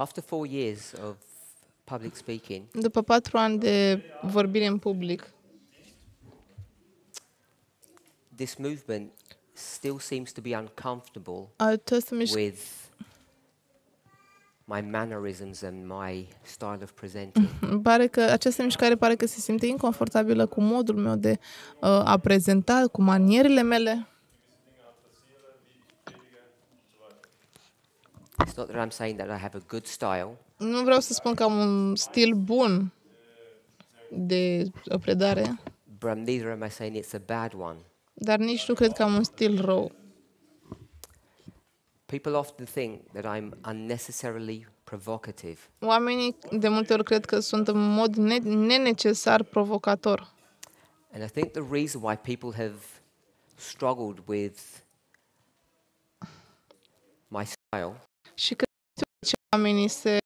After four years of public speaking, După patru ani de vorbire în public, this movement still seems to be uncomfortable with my mannerisms and my style of presenting. pare că această mișcare pare că se simte inconfortabilă cu modul meu de uh, a prezenta, cu manierele mele. It's not that I'm saying that I have a good style. Nu vreau să spun că am un stil bun de o predare, But neither am I saying it's a bad one. dar nici nu cred că am un stil rău. People often think that I'm unnecessarily provocative. Oamenii de multe ori cred că sunt în mod ne- nenecesar provocator. And I think the reason why people have struggled with my style și că ce oamenii se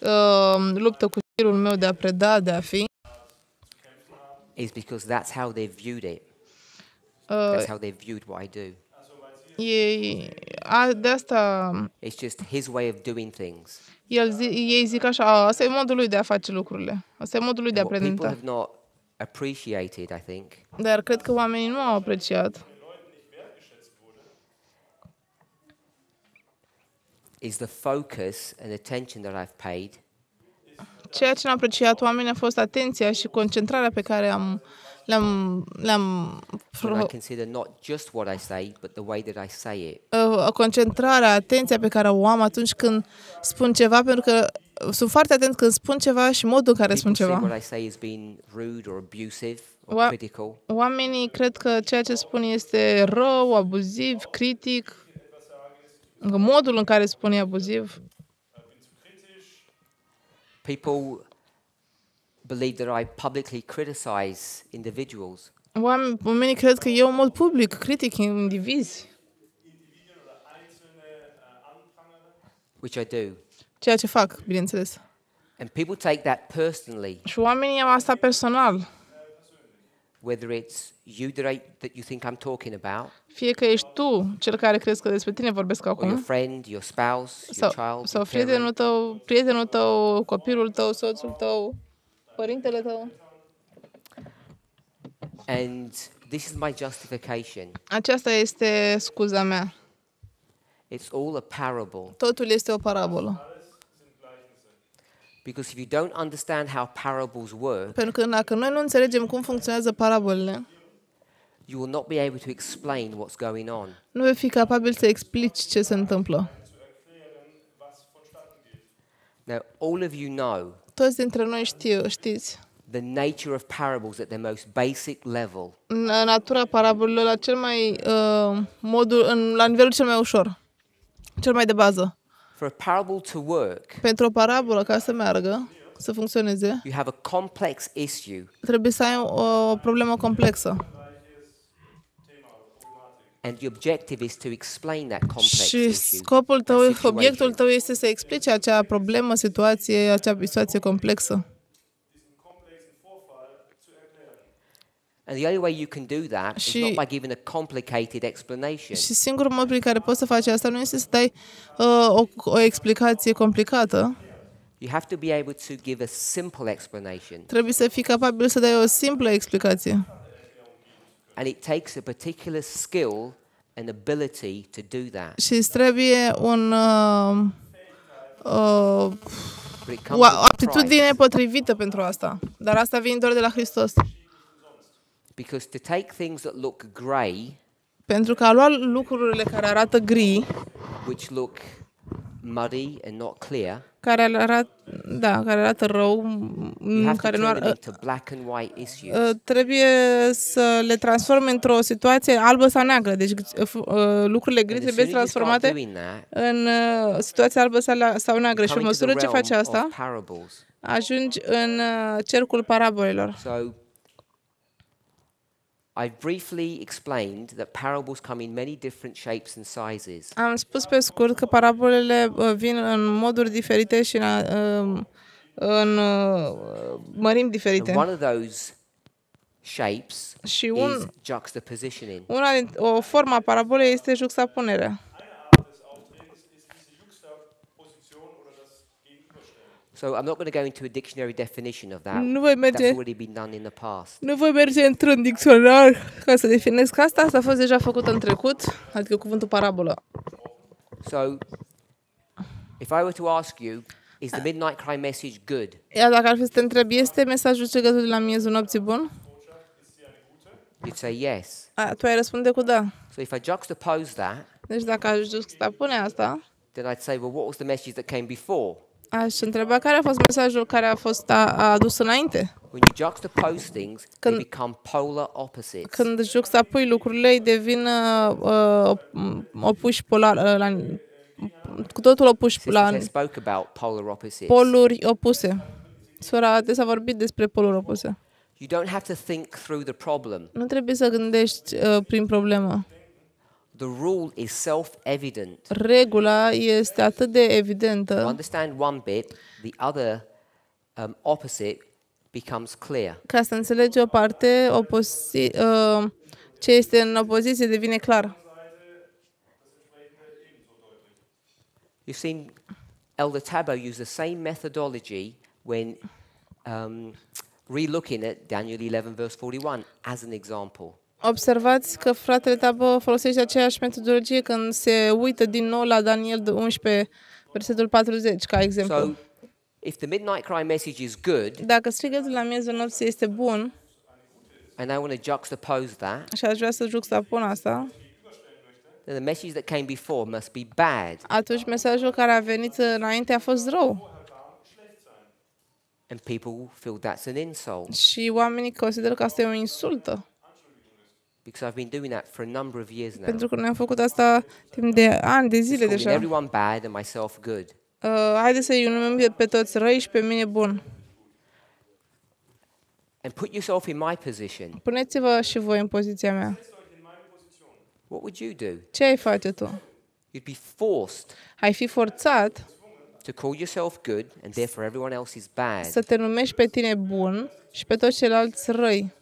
uh, luptă cu stilul meu de a preda, de a fi. Is because that's how they viewed it. Uh, that's how they viewed what I do. Ei, a, de asta... Um, It's just his way of doing things. El zi, ei zic așa, asta e modul lui de a face lucrurile. Asta e modul lui de a prezenta. Dar cred că oamenii nu au apreciat is the focus and attention that I've paid. Ceea ce n-am apreciat oamenii a fost atenția și concentrarea pe care am le-am le-am concentrarea, atenția pe care o am atunci când spun ceva, pentru că ă, sunt foarte atent când spun ceva și modul în care spun ceva. Oamenii cred că ceea ce spun este rău, abuziv, critic, modul în care spune abuziv. People believe that I publicly criticize individuals. Oamenii cred că eu în mod public critic indivizi. Which I do. Ceea ce fac, bineînțeles. And people take that personally. Și oamenii iau asta personal whether it's you that, I, that you think I'm talking about, fie că ești tu cel care crezi că despre tine vorbesc acum, or your friend, your spouse, sau, your child, sau prietenul tău, prietenul tău, copilul tău, soțul tău, părintele tău. And this is my justification. Aceasta este scuza mea. It's all a parable. Totul este o parabolă. Because if you don't understand how parables work, Pentru că dacă noi nu înțelegem cum funcționează parabolele, you will not be able to explain what's going on. Nu vei fi capabil să explici ce se întâmplă. Now, all of you know Toți dintre noi știu, știți the nature of parables at their most basic level. Natura parabolelor la cel mai uh, modul în, la nivelul cel mai ușor, cel mai de bază. For a parable to work, pentru o parabolă ca să meargă, să funcționeze, you have a complex issue. trebuie să ai o, problemă complexă. And the objective is to explain that complex și scopul tău, obiectul tău este să explice acea problemă, situație, acea situație complexă. And the only way you can do that și, is not by giving a complicated explanation. Și singurul mod prin care poți să faci asta nu este să dai uh, o, o explicație complicată. You have to be able to give a simple explanation. Trebuie să fii capabil să dai o simplă explicație. And it takes a particular skill and ability to do that. Și trebuie un uh, uh, o aptitudine potrivită pentru asta. Dar asta vine doar de la Hristos. Because to take things that look gray, pentru că a lua lucrurile care arată gri, which look muddy and not clear, care arată, da, care arată rău, care nu ar, uh, trebuie să le transforme într-o situație albă sau neagră. Deci uh, uh, lucrurile gri trebuie transformate în situația albă sau neagră. Și în măsură ce face asta, ajungi în cercul parabolelor. I've briefly explained that parables come in many different shapes and sizes. Am spus pe scurt că parabolele uh, vin în moduri diferite și în, uh, um, în uh, mărimi diferite. And one of those shapes și un, is juxtapositioning. Una din, o formă a parabolei este juxtapunerea. So I'm not going to go into a dictionary definition of that. Nu voi merge. That's already been done in the past. Nu voi merge într-un dicționar ca să definesc asta. Asta a fost deja făcut în trecut, adică cuvântul parabolă. So, if I were to ask you, is the midnight cry message good? Iar dacă ar fi să te întreb, este mesajul ce de la miezul nopții bun? You'd say yes. A, tu ai răspunde cu da. So if I juxtapose that, deci dacă aș juxtapune asta, then I'd say, well, what was the message that came before? Aș întreba care a fost mesajul care a fost a, a adus înainte. Când, când juxtapui lucrurile, ei devin uh, uh opuși polar, uh, la, cu totul opuși la poluri opuse. Sora de s-a vorbit despre poluri opuse. Nu trebuie să gândești uh, prin problemă. The rule is self-evident. Regula este atât de evidentă. You understand one bit, the other um, opposite becomes clear. Ca să înțelegi o parte, opozi- uh, ce este în opoziție devine clar. You've seen Elder Tabo use the same methodology when um, looking at Daniel 11 verse 41 as an example. Observați că fratele Tabă folosește aceeași metodologie când se uită din nou la Daniel 11, versetul 40, ca exemplu. So, if the midnight cry message is good, dacă strigătul la miezul nopții este bun, and I want to juxtapose that, și aș vrea să juxtapun asta, then the message that came before must be bad. Atunci mesajul care a venit înainte a fost rău. And people feel that's an insult. Și oamenii consideră că asta e o insultă. Because I've been doing that for a number of years now. Pentru că noi am făcut asta timp de ani, de zile deja. Everyone bad and myself good. Uh, haide să-i numim pe toți răi și pe mine bun. And put yourself in my position. Puneți-vă și voi în poziția mea. What would you do? Ce ai face tu? You'd be forced. Ai fi forțat to call yourself good and therefore everyone else is bad. Să te numești pe tine bun și pe toți ceilalți răi.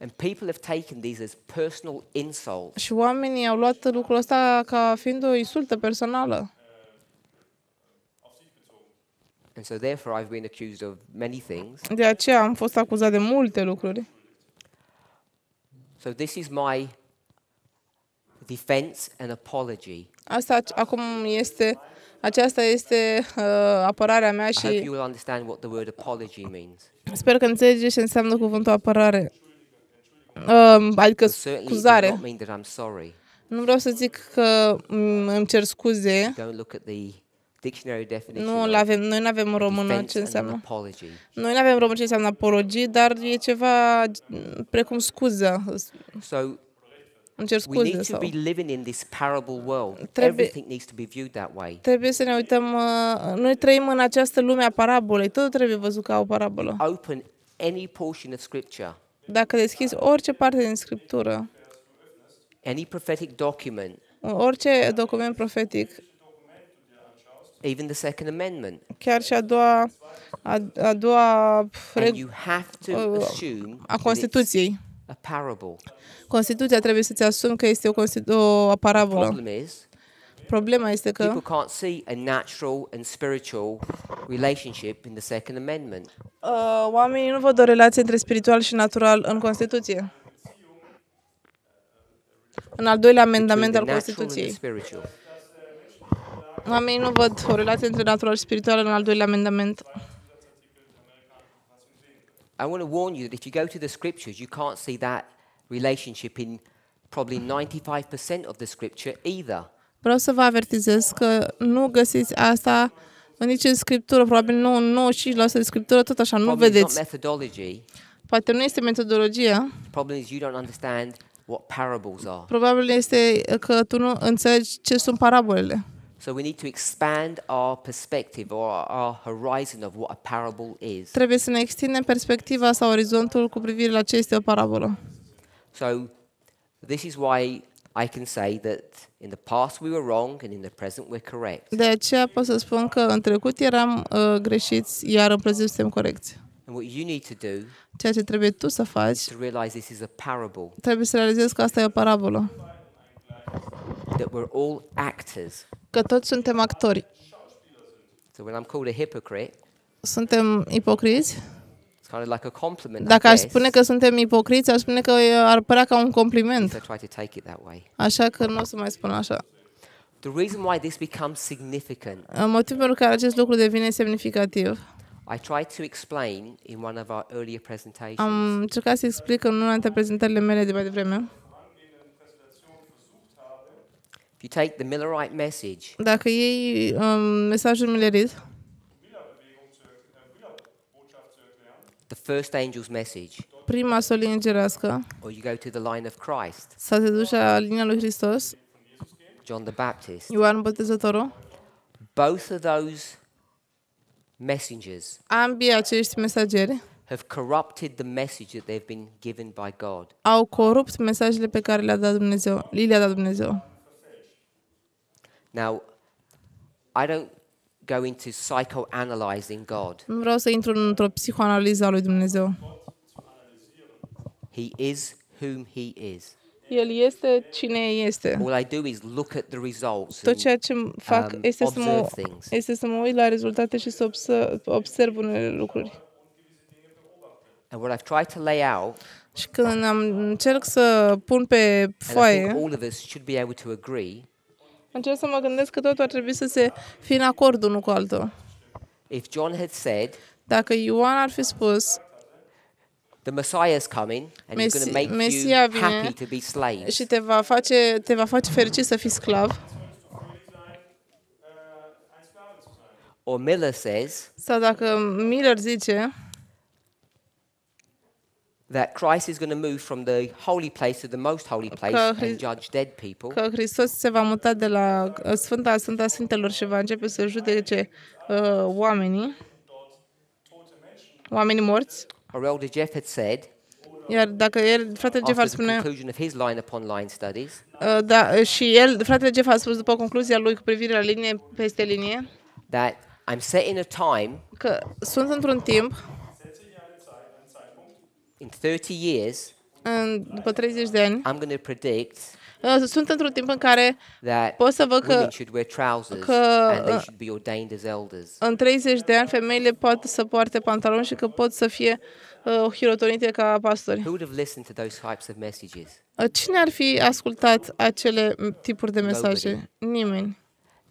And people have taken these as personal insults. Și oamenii au luat lucrul ăsta ca fiind o insultă personală. And so therefore I've been accused of many things. De aceea am fost acuzat de multe lucruri. So this is my defense and apology. Asta acum este aceasta este uh, apărarea mea și Sper că înțelegeți ce înseamnă cuvântul apărare uh, adică scuzare. Nu vreau să zic că îmi cer scuze. Nu avem, noi nu avem în română ce înseamnă. Noi nu avem în română ce înseamnă apologie, dar e ceva precum scuză. So, îmi cer scuze sau... Trebuie, trebuie să ne uităm, uh, noi trăim în această lume a parabolei, tot trebuie văzut ca o parabolă. Open any portion of scripture dacă deschizi orice parte din Scriptură, any prophetic document, orice document profetic, even the Second Amendment, chiar și a doua, a, a doua and you have to uh, assume a Constituției. A parable. Constituția trebuie să-ți asumi că este o, o parabolă. The problem is, Problema este că People can't see a natural and spiritual relationship in the Second Amendment. uh, oamenii nu văd o relație între spiritual și natural în Constituție. În al doilea amendament al Constituției. spiritual. Oamenii nu văd o relație între natural și spiritual în al doilea amendament. I want to warn you that if you go to the scriptures, you can't see that relationship in probably 95% of the scripture either. Vreau să vă avertizez că nu găsiți asta în nici în scriptură, probabil nu 95% de scriptură, tot așa, nu vedeți. Poate nu este metodologia. Probabil este că tu nu înțelegi ce sunt parabolele. So we need to expand our perspective or our horizon of what a parable is. Trebuie să ne extindem perspectiva sau orizontul cu privire la ce este o parabolă. So this is why I can say that in the past we were wrong and in the present we're correct. De aceea pot să spun că în trecut eram uh, greșiți, iar în prezent suntem corecți. And what you need to do Ceea ce trebuie tu să faci to realize this is a parable. Trebuie să realizezi că asta e o parabolă. That we're all actors. Că toți suntem actori. So when I'm called a hypocrite, suntem ipocriți. Dacă aș spune că suntem ipocriți, aș spune că ar părea ca un compliment. Așa că nu o să mai spun așa. The reason why this becomes significant. Uh, motivul pentru care acest lucru devine semnificativ. I tried to explain in one of our earlier presentations. Am încercat să explic în una dintre prezentările mele de mai devreme. If you take the Millerite message. Dacă iei um, mesajul Millerit. first angel's message, prima îngerească, or you go to the line of Christ, sau te duci la linia lui Hristos, John the Baptist, Ioan Botezătorul, both of those messengers ambii acești mesageri have corrupted the message that they've been given by God. Au corupt mesajele pe care le-a dat Dumnezeu, li le-a dat Dumnezeu. Now, I don't go into psychoanalyzing God. Nu vreau să intru într-o psihoanaliză a lui Dumnezeu. He is whom he is. El este cine este. All I do is look at the results. Tot ceea ce fac um, este, să mă, este să mă uit la rezultate și să observ, unele lucruri. And what I've tried to lay out și când am încerc să pun pe foaie, all of us should be able to agree Încerc să mă gândesc că totul ar trebui să se fi în acord unul cu altul. If John had said, dacă Ioan ar fi spus, The Messiah is coming and Mesi- he's going to make Mesia you happy to be slave. Și te va face te va face fericit să fii sclav. Or Miller says, sau dacă Miller zice, that Christ is going to move from the holy place to the most holy place că Hri- and judge dead people. Că Hristos se va muta de la uh, Sfânta Sfânta Sfintelor și va începe să judece uh, oamenii, oamenii morți. elder Jeff had said, iar dacă el, fratele Jeff ar spune, uh, da, și el, fratele Jeff a spus după concluzia lui cu privire la linie peste linie, that I'm set in a time că sunt într-un timp in 30 years, în, după 30 de ani, I'm going to predict uh, sunt într-un timp în care pot să văd că, că în 30 de ani femeile pot să poarte pantaloni și că pot să fie uh, hirotonite ca pastori. Uh, cine ar fi ascultat acele tipuri de mesaje? Nimeni.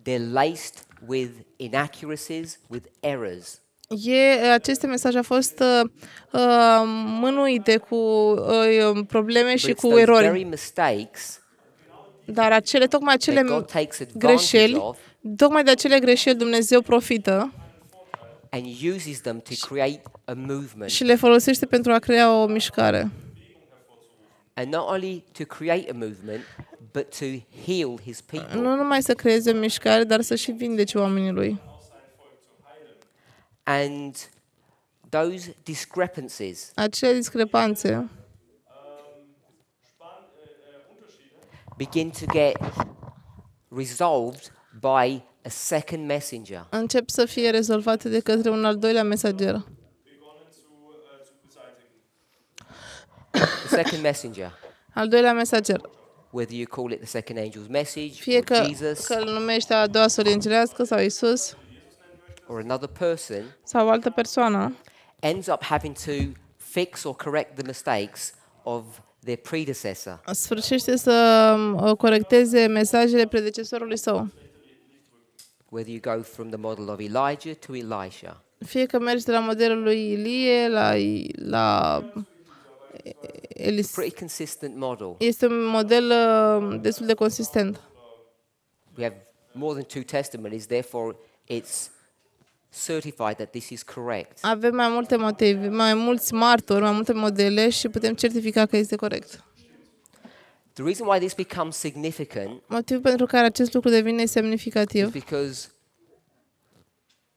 They're laced with inaccuracies, with errors. E, aceste mesaje a fost uh, uh mânuite cu uh, probleme și cu erori. Dar acele, tocmai acele greșeli, tocmai de acele greșeli Dumnezeu profită și le folosește pentru a crea o mișcare. Nu numai să creeze o mișcare, dar să și vindece oamenii lui. And those discrepancies. Acele discrepanțe. Begin to get resolved by a second messenger. Încep să fie rezolvate de către un al doilea mesager. The second messenger. Al doilea mesager. Whether you call it the second angel's message, Fie că, Jesus. că îl numești a doua solie sau Isus or another person sau altă persoană ends up having to fix or correct the mistakes of their predecessor. Sfârșește să um, corecteze mesajele predecesorului său. Whether you go from the model of Elijah to Elisha. Fie că mergi de la modelul lui Ilie la la Elis. Pretty consistent model. Este un model um, destul de consistent. We have more than two testimonies, therefore it's certify that this is correct. Avem mai multe motive, mai mulți martori, mai multe modele și putem certifica că este corect. The reason why this becomes significant Motivul pentru care acest lucru devine semnificativ because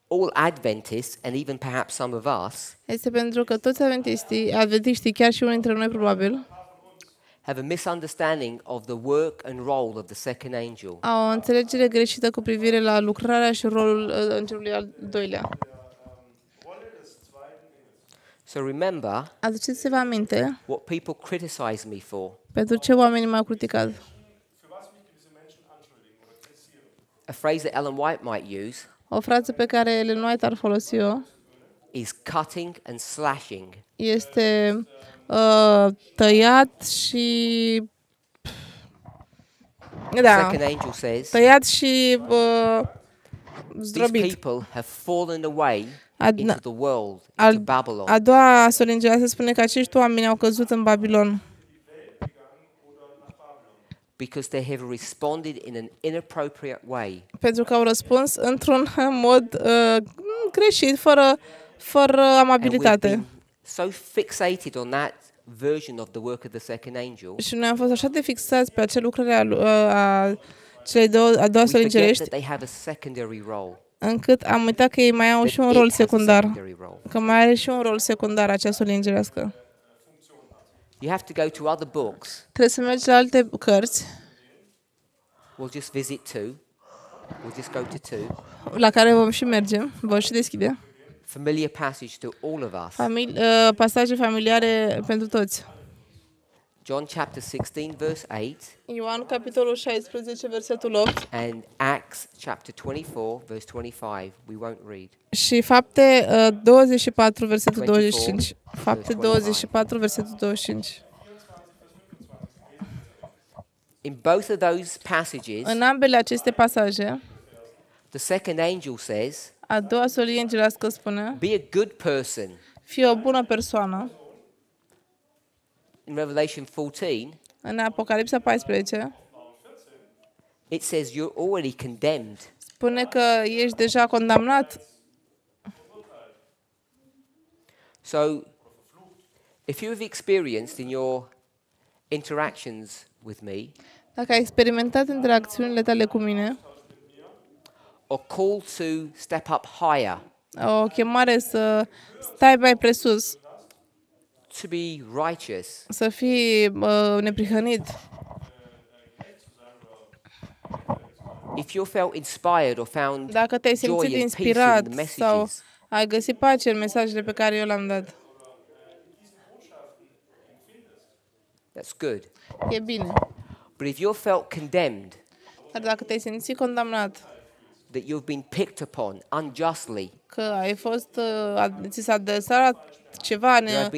all Adventists and even perhaps some of us este pentru că toți adventiștii, adventiștii chiar și unii dintre noi probabil have a misunderstanding of the work and role of the second angel. Au o înțelegere greșită cu privire la lucrarea și rolul uh, îngerului al doilea. So remember Aduceți-vă aminte what people criticize me for. Pentru ce oamenii m-au criticat? A phrase that Ellen White might use o frază pe care Ellen White ar folosi-o is cutting and slashing. Este uh, tăiat și da. Tăiat și uh, zdrobit. Adna, al, a doua se spune că acești oameni au căzut în Babilon. Because they have responded in an inappropriate way. Pentru că au răspuns într-un mod uh, greșit, fără, fără amabilitate so fixated on that version of the work of the second angel. Și noi am fost așa de fixați pe acea lucrare uh, a, a cele două, a doua săli îngerești, încât am uitat că ei mai au și un rol secundar, că mai are și un rol secundar acea săli You have to go to other books. Trebuie să mergi la alte cărți. We'll just visit two. We'll just go to two. La care vom și merge, vom și deschide familiar passage to all of us. Famili uh, pasaje familiare pentru toți. John chapter 16 verse 8. Ioan capitolul 16 versetul 8. And Acts chapter 24 verse 25. We won't read. Și fapte uh, 24 versetul 25. Fapte 24 versetul 25. In both of those passages, în ambele aceste pasaje, the second angel says, a doua solie îngerească spune Be a good person. Fii o bună persoană. In Revelation 14, în Apocalipsa 14, it says you're already condemned. Spune că ești deja condamnat. So, if you have experienced in your interactions with me, dacă ai experimentat interacțiunile tale cu mine, a call to step up higher. O chemare să stai mai presus. To be righteous. Să fii uh, neprihănit. If you felt inspired or found Dacă te-ai simțit inspirat sau ai găsit pace în mesajele pe care eu le-am dat. That's good. E bine. But if you felt condemned, dar dacă te-ai simțit condamnat, that you've been picked upon unjustly. Că ai fost uh, ți s-a adresat ceva ne,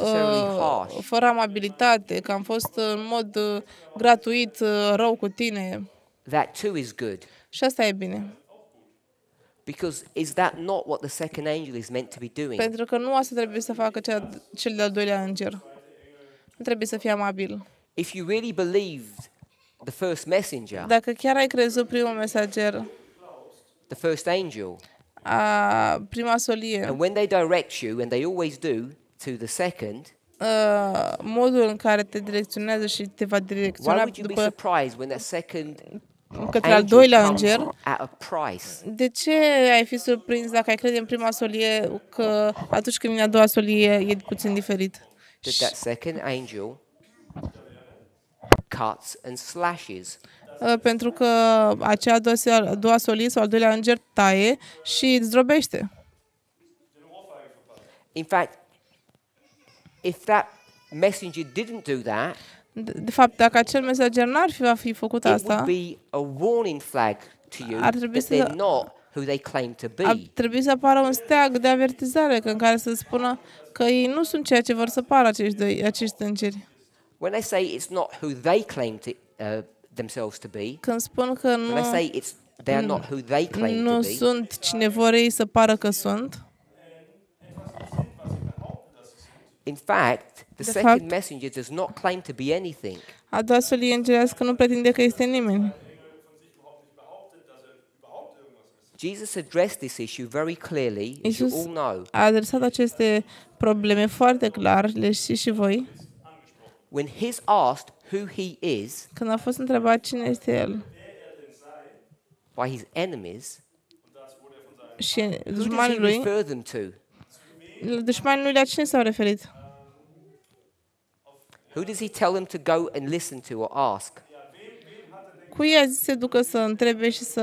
uh, fără amabilitate, că am fost în mod uh, gratuit rău cu tine. That too is good. Și asta e bine. Because is that not what the second angel is meant to be doing? Pentru că nu asta trebuie să facă cea, cel de-al doilea înger. Nu trebuie să fie amabil. If you really believed the first messenger, dacă chiar ai crezut primul mesager, the first angel. A prima solie. And when they direct you, and they always do, to the second, Uh, modul în care te direcționează și te va direcționa după when the second? către al doilea înger. De ce ai fi surprins dacă ai crede în prima solie că atunci când vine a doua solie e puțin diferit? That that second angel cuts and slashes. Uh, pentru că acea a doua, a sau al doilea înger taie și îți zdrobește. In fact, if that messenger didn't do that, de fapt, dacă acel mesager n-ar fi, fi făcut asta, ar trebui să ar trebui să apară un steag de avertizare în care să spună că ei nu sunt ceea ce vor să pară acești, doi, acești îngeri. When they say it's not who they claim to, uh, themselves to be. Când spun că nu, say it's they are not who they claim to nu be. sunt cine vor ei să pară că sunt, In fact, the De second fapt- messenger does not claim to be anything. a doua solie îngerească nu pretinde că este nimeni. Jesus addressed this issue very clearly, as you all know. A adresat aceste probleme foarte clar, le știți și voi. When he's asked who he is Când a fost întrebat cine este el by his enemies, și who does he dușmanii lui, refer them to? dușmanii lui la cine s-au referit? Who does he tell them to go and listen to or ask? Cui a zis să se ducă să întrebe și să...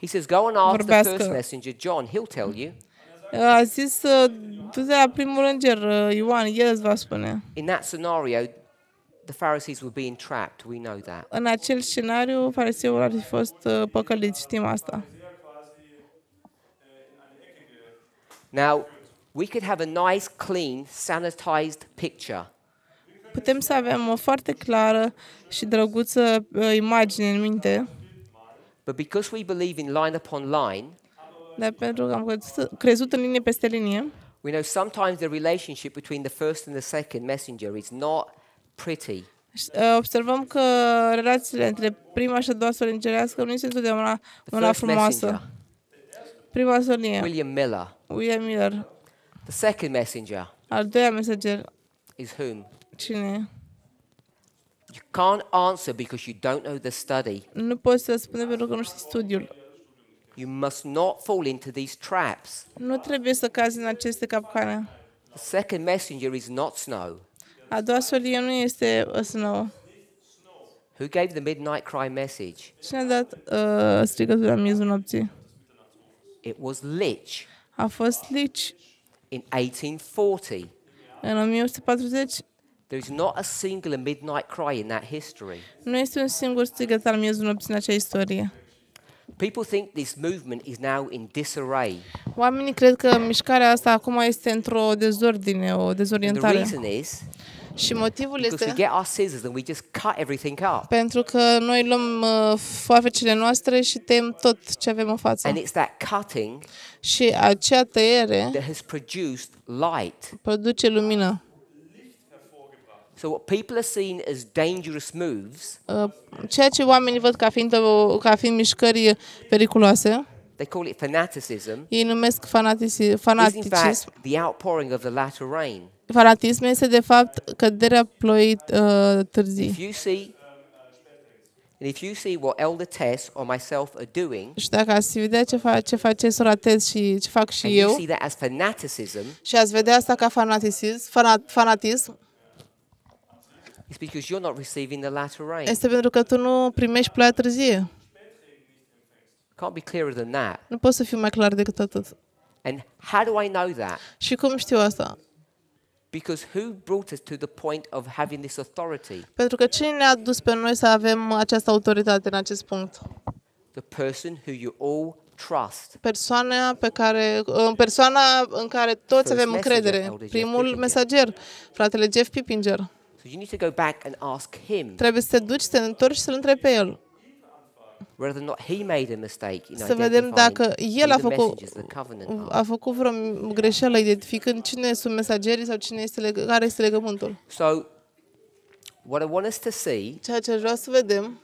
He says, Go and ask the first messenger, John, he'll tell you. A zis, du-te la primul înger, uh, Ioan, el îți va spune. In that scenario, The Pharisees were being trapped, we know that. În acel scenariu, fariseul ar fi fost uh, păcălit, știm asta. Now, we could have a nice, clean, sanitized picture. Putem să avem o foarte clară și drăguță uh, imagine în minte. But because we believe in line upon line, dar pentru că am crezut în linie peste linie, we know sometimes the relationship between the first and the second messenger is not pretty. Ă, observăm că relațiile între prima și a doua soringerească nu este întotdeauna una frumoasă. Prima sonie. William Miller. William Miller. The second messenger. Al doilea mesager. Is whom? Cine? You can't answer because you don't know the study. Nu poți să răspunde pentru că nu știi studiul. You must not fall into these traps. Nu trebuie să cazi în aceste capcane. The second messenger is not snow. A doua solie nu este snow. Who gave the midnight cry message? Cine a dat uh, strigătura miezul nopții? It was Litch. A fost Lich. In 1840. În 1840. There's not a single midnight cry in that history. Nu este un singur strigăt al miezul nopții în acea istorie. People think this movement is now in disarray. Oamenii cred că mișcarea asta acum este într-o dezordine, o dezorientare. And the reason is și motivul este we get our we just cut up. pentru că noi luăm uh, foafecele noastre și tăiem tot ce avem în față. And it's that cutting și acea tăiere that has produced light. produce lumină. So what people are seeing as dangerous moves, uh, ceea ce oamenii văd ca fiind, o, ca fiind mișcări periculoase, They call it fanaticism. Ei numesc fanatici, fanaticism. Is in fact the outpouring of the latter rain fanatism este de fapt căderea ploii uh, târzii. If you see And if you see what Elder Tess or myself are doing, și dacă ați vedea ce, fa- ce face sora Tess și ce fac și eu, see that as fanaticism, și ați vedea asta ca fanaticism, fanat, fanatism, it's because you're not receiving the latter rain. Este pentru că tu nu primești ploaia târzie. Can't be clearer than that. Nu pot să fiu mai clar decât atât. And how do I know that? Și cum știu asta? Because who brought us to the point of having this authority? Pentru că cine ne-a dus pe noi să avem această autoritate în acest punct? The person who you all trust. Persoana pe care persoana în care toți avem încredere, primul mesager, fratele Jeff Pippinger. So you need to go back and ask him. Trebuie să te duci, să te întorci și să-l întrebi pe el. Să vedem dacă el a făcut, a făcut vreo greșeală identificând cine sunt mesagerii sau cine este, care este legământul. So, what I want us to see, ceea ce vreau să vedem,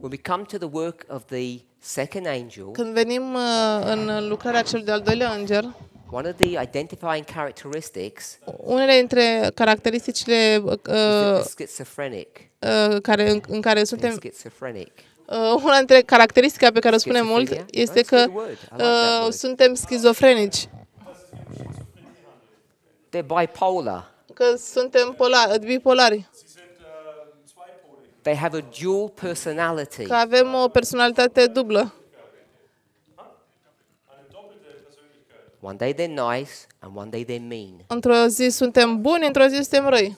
when we come to the work of the second angel, când venim uh, în lucrarea cel de-al doilea înger, One of the identifying characteristics Unele dintre caracteristicile uh, uh, care, în, în care suntem Uh, una dintre caracteristica pe care o spune mult este că uh, suntem schizofrenici. bipolar. Că suntem polar, bipolari. They have a dual personality. Că avem o personalitate dublă. One day they're nice and one day they're mean. Într-o zi suntem buni, într-o zi suntem răi.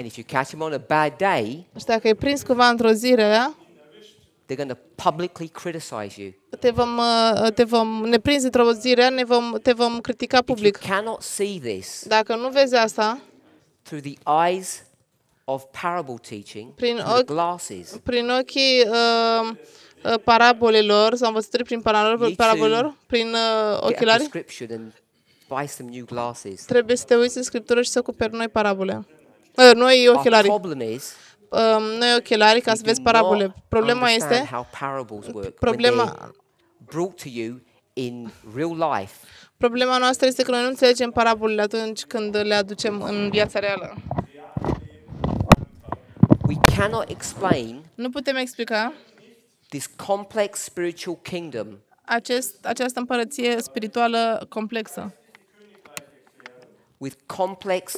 And if you catch them on a bad day, și deci dacă îi prins cumva într-o zi rea, they're going to publicly criticize you. Te vom, uh, te vom, ne prins într-o zi rea, ne vom, te vom critica public. If you cannot see this, dacă nu vezi asta, through the eyes of parable teaching, prin, ochi, glasses, prin ochii uh, uh parabolelor sau învățături prin parabolelor, prin uh, ochelari, Trebuie să te uiți în Scriptură și să cuper noi parabole noi ochelari. Noi ochelari ca să vezi parabole. Problema este problema Problema noastră este că noi nu înțelegem parabolele atunci când le aducem în viața reală. We cannot explain nu putem explica this complex spiritual kingdom. Acest, această împărăție spirituală complexă. With complex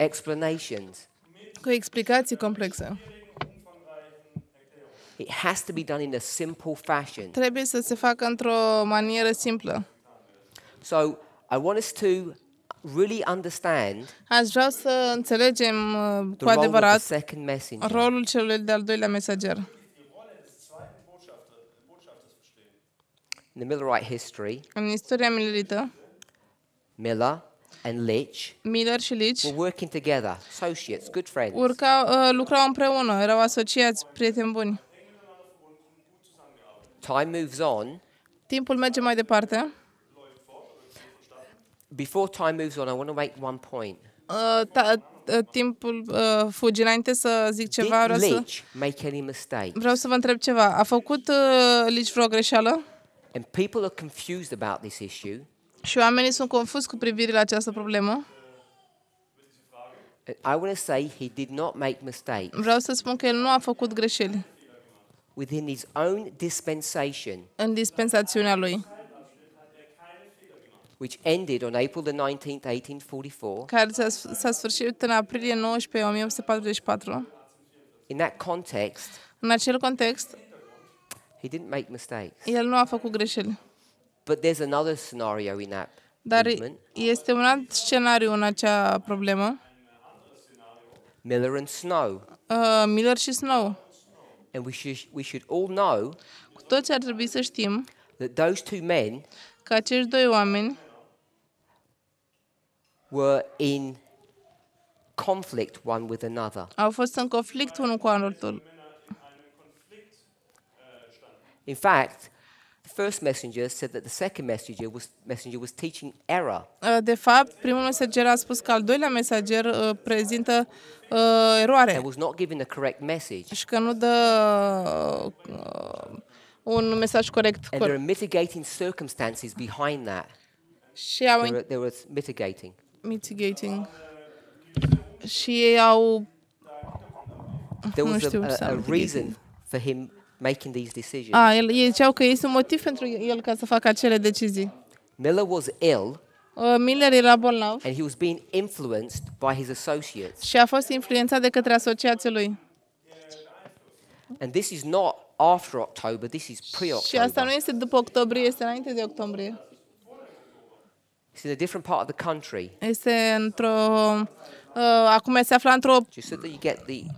explanations. Cu explicații complexe. It has to be done in a simple fashion. Trebuie să se facă într-o manieră simplă. So, I want us to really understand Aș vrea să înțelegem uh, cu adevărat rolul celui de-al doilea mesager. In the Millerite history, în istoria Millerită, Miller and Leach Miller și Leach were working together, associates, good friends. Urcau, uh, lucrau împreună, erau asociați, prieteni buni. Time moves on. Timpul merge mai departe. Before time moves on, I want to make one point. Uh, ta, uh, timpul uh, fuge înainte să zic ceva. Did vreau Leach să... make any mistake? Vreau să vă întreb ceva. A făcut uh, Leach vreo greșeală? And people are confused about this issue. Și oamenii sunt confuzi cu privire la această problemă. I want to say he did not make mistakes. Vreau să spun că el nu a făcut greșeli. Within his own dispensation. În dispensațiunea lui. Which ended on April the 19th, 1844. Care s-a sfârșit în aprilie 19, 1844. In that context. În acel context. He didn't make mistakes. El nu a făcut greșeli. But there's another scenario in that Dar movement. este un alt scenariu în acea problemă. Miller and Snow. Uh, Miller și Snow. And we should, we should all know Cu toți ar trebui să știm that those two men că acești doi oameni were in conflict one with another. Au fost în conflict unul cu altul. In fact, first messenger said that the second messenger was, messenger was teaching error. Uh, de fapt, primul mesager a spus că al doilea mesager uh, prezintă uh, eroare. He was not giving the correct message. Și că nu dă uh, un mesaj corect. And there are mitigating circumstances behind that. Și au there, there was mitigating. Mitigating. Și ei au There was a, a, a reason for him making these decisions. Ah, el, ei ziceau că este un motiv pentru el ca să facă acele decizii. Miller was ill. Uh, Miller era bolnav. And he was being influenced by his associates. Și a fost influențat de către asociații lui. And this is not after October, this is pre-October. Și asta nu este după octombrie, este înainte de octombrie. It's in a different part of the country. Este într-o uh, acum se află într-o so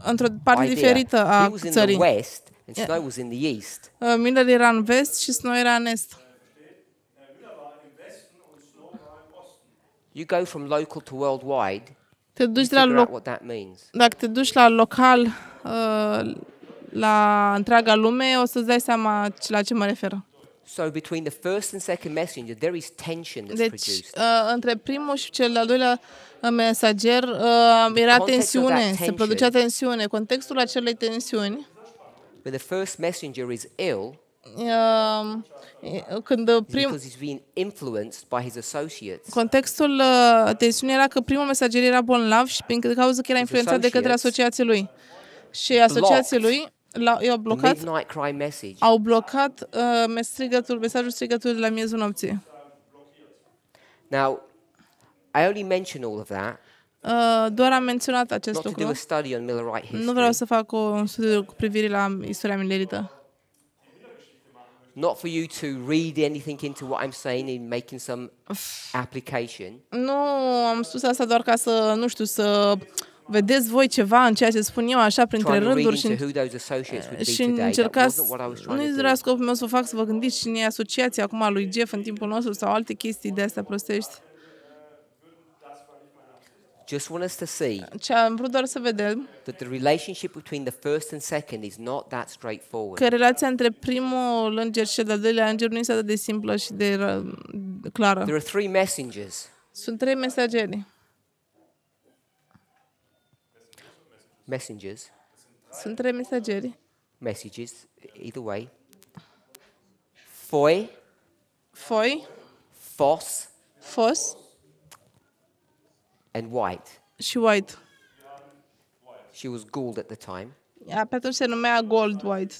într-o parte diferită a țării and Snow was in the east. Uh, Miller era în vest și Snow era în est. You go from local to worldwide. Te duci de la means? Dacă te duci la local uh, la întreaga lume, o să-ți dai seama la ce mă refer. So between the first and second messenger there is tension that's deci, produced. Uh, între primul și cel de-al doilea uh, mesager uh, era tensiune, se producea tensiune. Contextul acelei tensiuni When the first messenger is ill, ehm, când prim... Contextul uh, tensiunii era că primul mesager era bolnav și prin cauza că era influențat de către asociații lui. Și asociații lui i-au blocat, au blocat uh, mesajul strigătului de la miezul nopții. Now, I only mention all of that Uh, doar am menționat acest Not lucru. Nu vreau să fac o, un studiu cu privire la istoria milerită. Not for you to read anything into what I'm saying in making some application. Nu, am spus asta doar ca să, nu știu, să vedeți voi ceva în ceea ce spun eu așa printre rânduri și, și încercați, nu i doar scopul meu să o fac să vă gândiți cine e asociația acum lui Jeff în timpul nostru sau alte chestii de astea prostești. Just want us to see Ce am vrut doar să vedem that the relationship between the first and second is not that straightforward. că relația între primul înger și al doilea înger nu este atât de simplă și de uh, clară. There are three messengers. Sunt trei mesageri. Messengers. Sunt trei mesageri. Messages. Either way. Foi. Foi. Fos. Fos and White. Și White. She was gold at the time. Ea pe atunci se numea Gold White.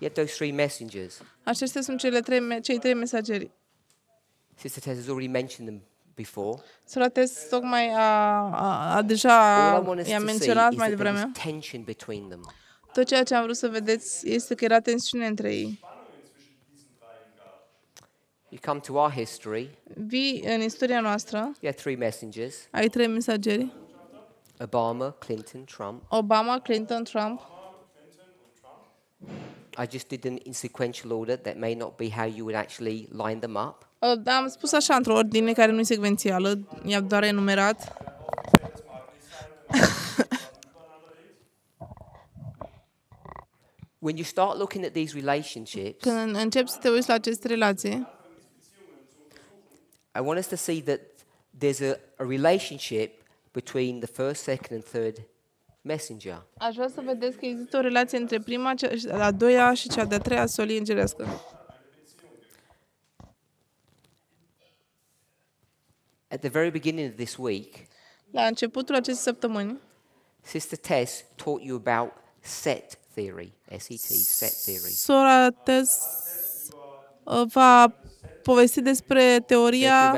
Yet those three messengers. Acestea sunt cele trei, cei trei mesageri. Sister Tess has already mentioned them before. Sora Tess tocmai a, a, a deja i-a menționat mai devreme. Tension between them. Tot ceea ce am vrut să vedeți este că era tensiune între ei. You come to our history. Vii în istoria noastră. There are three messengers. Ai trei mesageri. Obama, Clinton, Trump. Obama, Clinton, Trump. I just did them in sequential order. That may not be how you would actually line them up. Uh, da, am spus așa într-o ordine care nu e secvențială, i-am doar enumerat. When you start looking at these relationships, când începi să te uiți la aceste relații, I want us to see that there's a, a relationship between the first, second and third messenger. Aș vrea să vedeți că există o relație între prima, a doua și cea de-a treia solie îngerească. At the very beginning of this week, la începutul acestei săptămâni, Sister Tess taught you about set theory, S E T. set theory. Sora Tess uh, va povestit despre teoria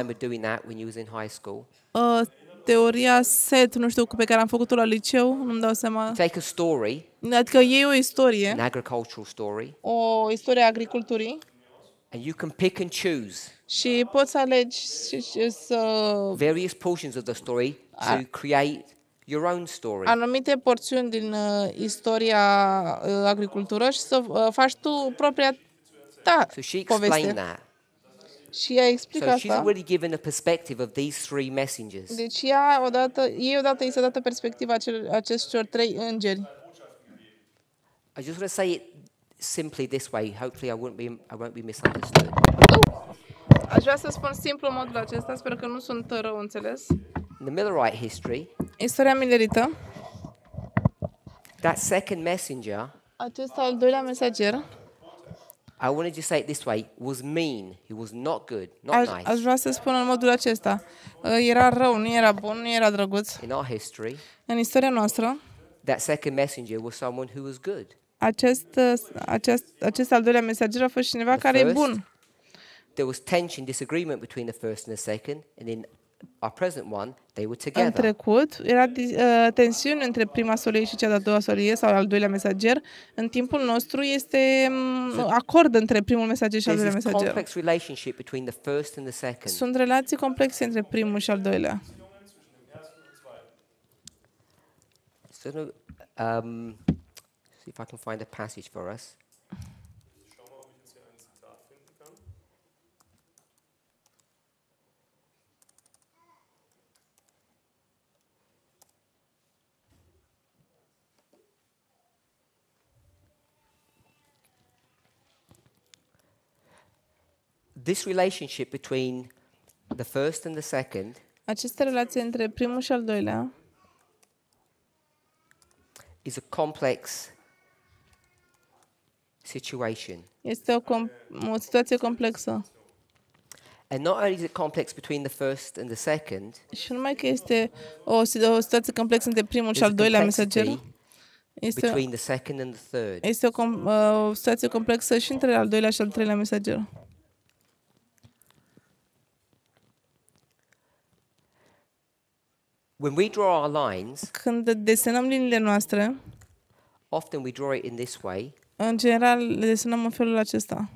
uh, teoria set, nu știu, pe care am făcut-o la liceu, nu-mi dau seama. Take a story, adică e o istorie, an agricultural story, o istorie a agriculturii, and you can pick and choose. Și poți alege alegi și, și să various portions of the story a, to create your own story. Anumite porțiuni din uh, istoria uh, agricultură și să uh, faci tu propria ta so she poveste. That. Și ea explică so asta. she's already given a perspective of these three messengers. Deci ea odată, ei odată i s-a dat perspectiva acestor trei îngeri. I just want to say it simply this way. Hopefully I won't be, I won't be misunderstood. Uh, aș vrea să spun simplu modul acesta, sper că nu sunt rău înțeles. In the Millerite history, Istoria Millerită. that second messenger, acest al doilea mesager, I wanted to say it this way, was mean. He was not good, not aș, nice. Aș vrea să spun în modul acesta. Ă, era rău, nu era bun, nu era drăguț. In our history, în istoria noastră, that second messenger was someone who was good. Acest, ă, acest, acest al doilea mesager a fost cineva the care first, e bun. There was tension, disagreement between the first and the second, and in our present one, they were together. În trecut era uh, tensiune între prima solie și cea de-a doua solie sau al doilea mesager. În timpul nostru este um, acord între primul mesager și al doilea mesager. Sunt relații complexe între primul și al doilea. So, um, see if I can find a passage for us. this relationship between the first and the second Această relație între primul și al doilea is a complex situation. Este o, com- o situație complexă. And not only is it complex between the first and the second, și numai că este o, o situație complexă între primul și al doilea mesager, este between the second and the third. Este o, com- o situație complexă și între al doilea și al treilea mesager. When we draw our lines, când desenăm liniile noastre, often we draw it in this way. În general, le desenăm în felul acesta.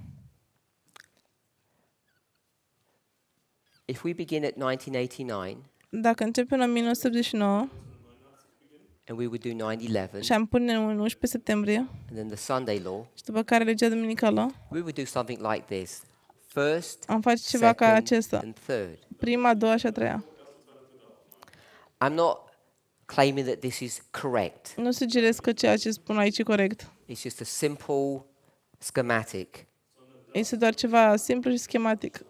If we begin at 1989, dacă începem în 1989, and we would do 9/11. Și am pune în 11 septembrie. And then the Sunday law. Și după care legea duminicală. We would do something like this. First, am face ceva second, ca acesta. Prima, a doua și a treia. I'm not claiming that this is correct. Nu sugerez că ceea ce spun aici e corect. It's just a simple schematic. Este doar ceva simplu și schematic.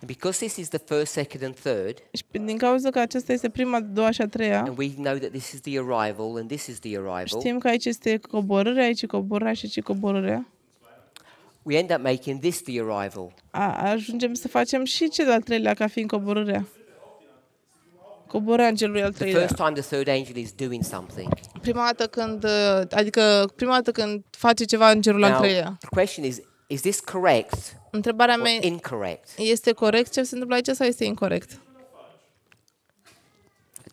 And because this is the first, second and third, și din cauza că aceasta este prima, doua și a treia, and we know that this is the arrival and this is the arrival, știm că aici este coborârea, aici coborarea coborârea și aici coborarea. coborârea. We end up making this the arrival. A, ajungem să facem și cel al treilea ca fiind coborârea coboră Angelul al treilea. first time the third angel is doing something. Prima dată când, uh, adică prima dată când face ceva Angelul al treilea. The question is, is this correct? Întrebarea mea incorrect? este corect ce se întâmplă aici sau este incorrect? I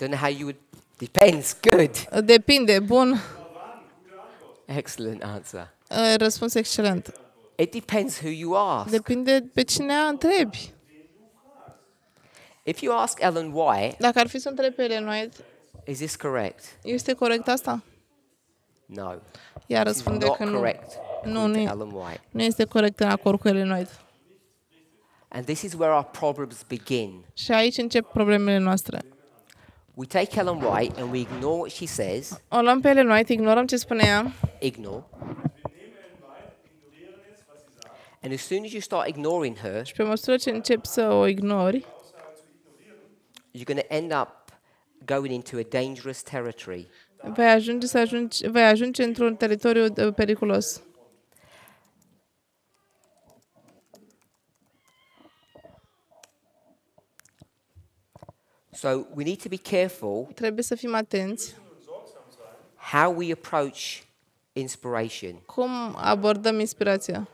don't know how you would... Depends, good. Depinde, bun. Excellent answer. Uh, răspuns excelent. It depends who you ask. Depinde pe cine întrebi. If you ask Ellen White, Dacă ar fi să întrebi pe Ellen White, is this correct? este corect asta? No. Ea răspunde că nu. Nu, nu, Ellen White. nu este corect în acord cu Ellen White. And this is where our problems begin. Și aici încep problemele noastre. We take Ellen White and we ignore what she says, O luăm pe Ellen White, ignorăm ce spune ea ignore. And as soon as you start ignoring her, și pe măsură ce începi să o ignori, you're going to end up going into a dangerous territory. Vei ajunge să ajungi, vei ajunge într-un teritoriu uh, periculos. So we need to be careful. Trebuie să fim atenți. How we approach inspiration. Cum abordăm inspirația.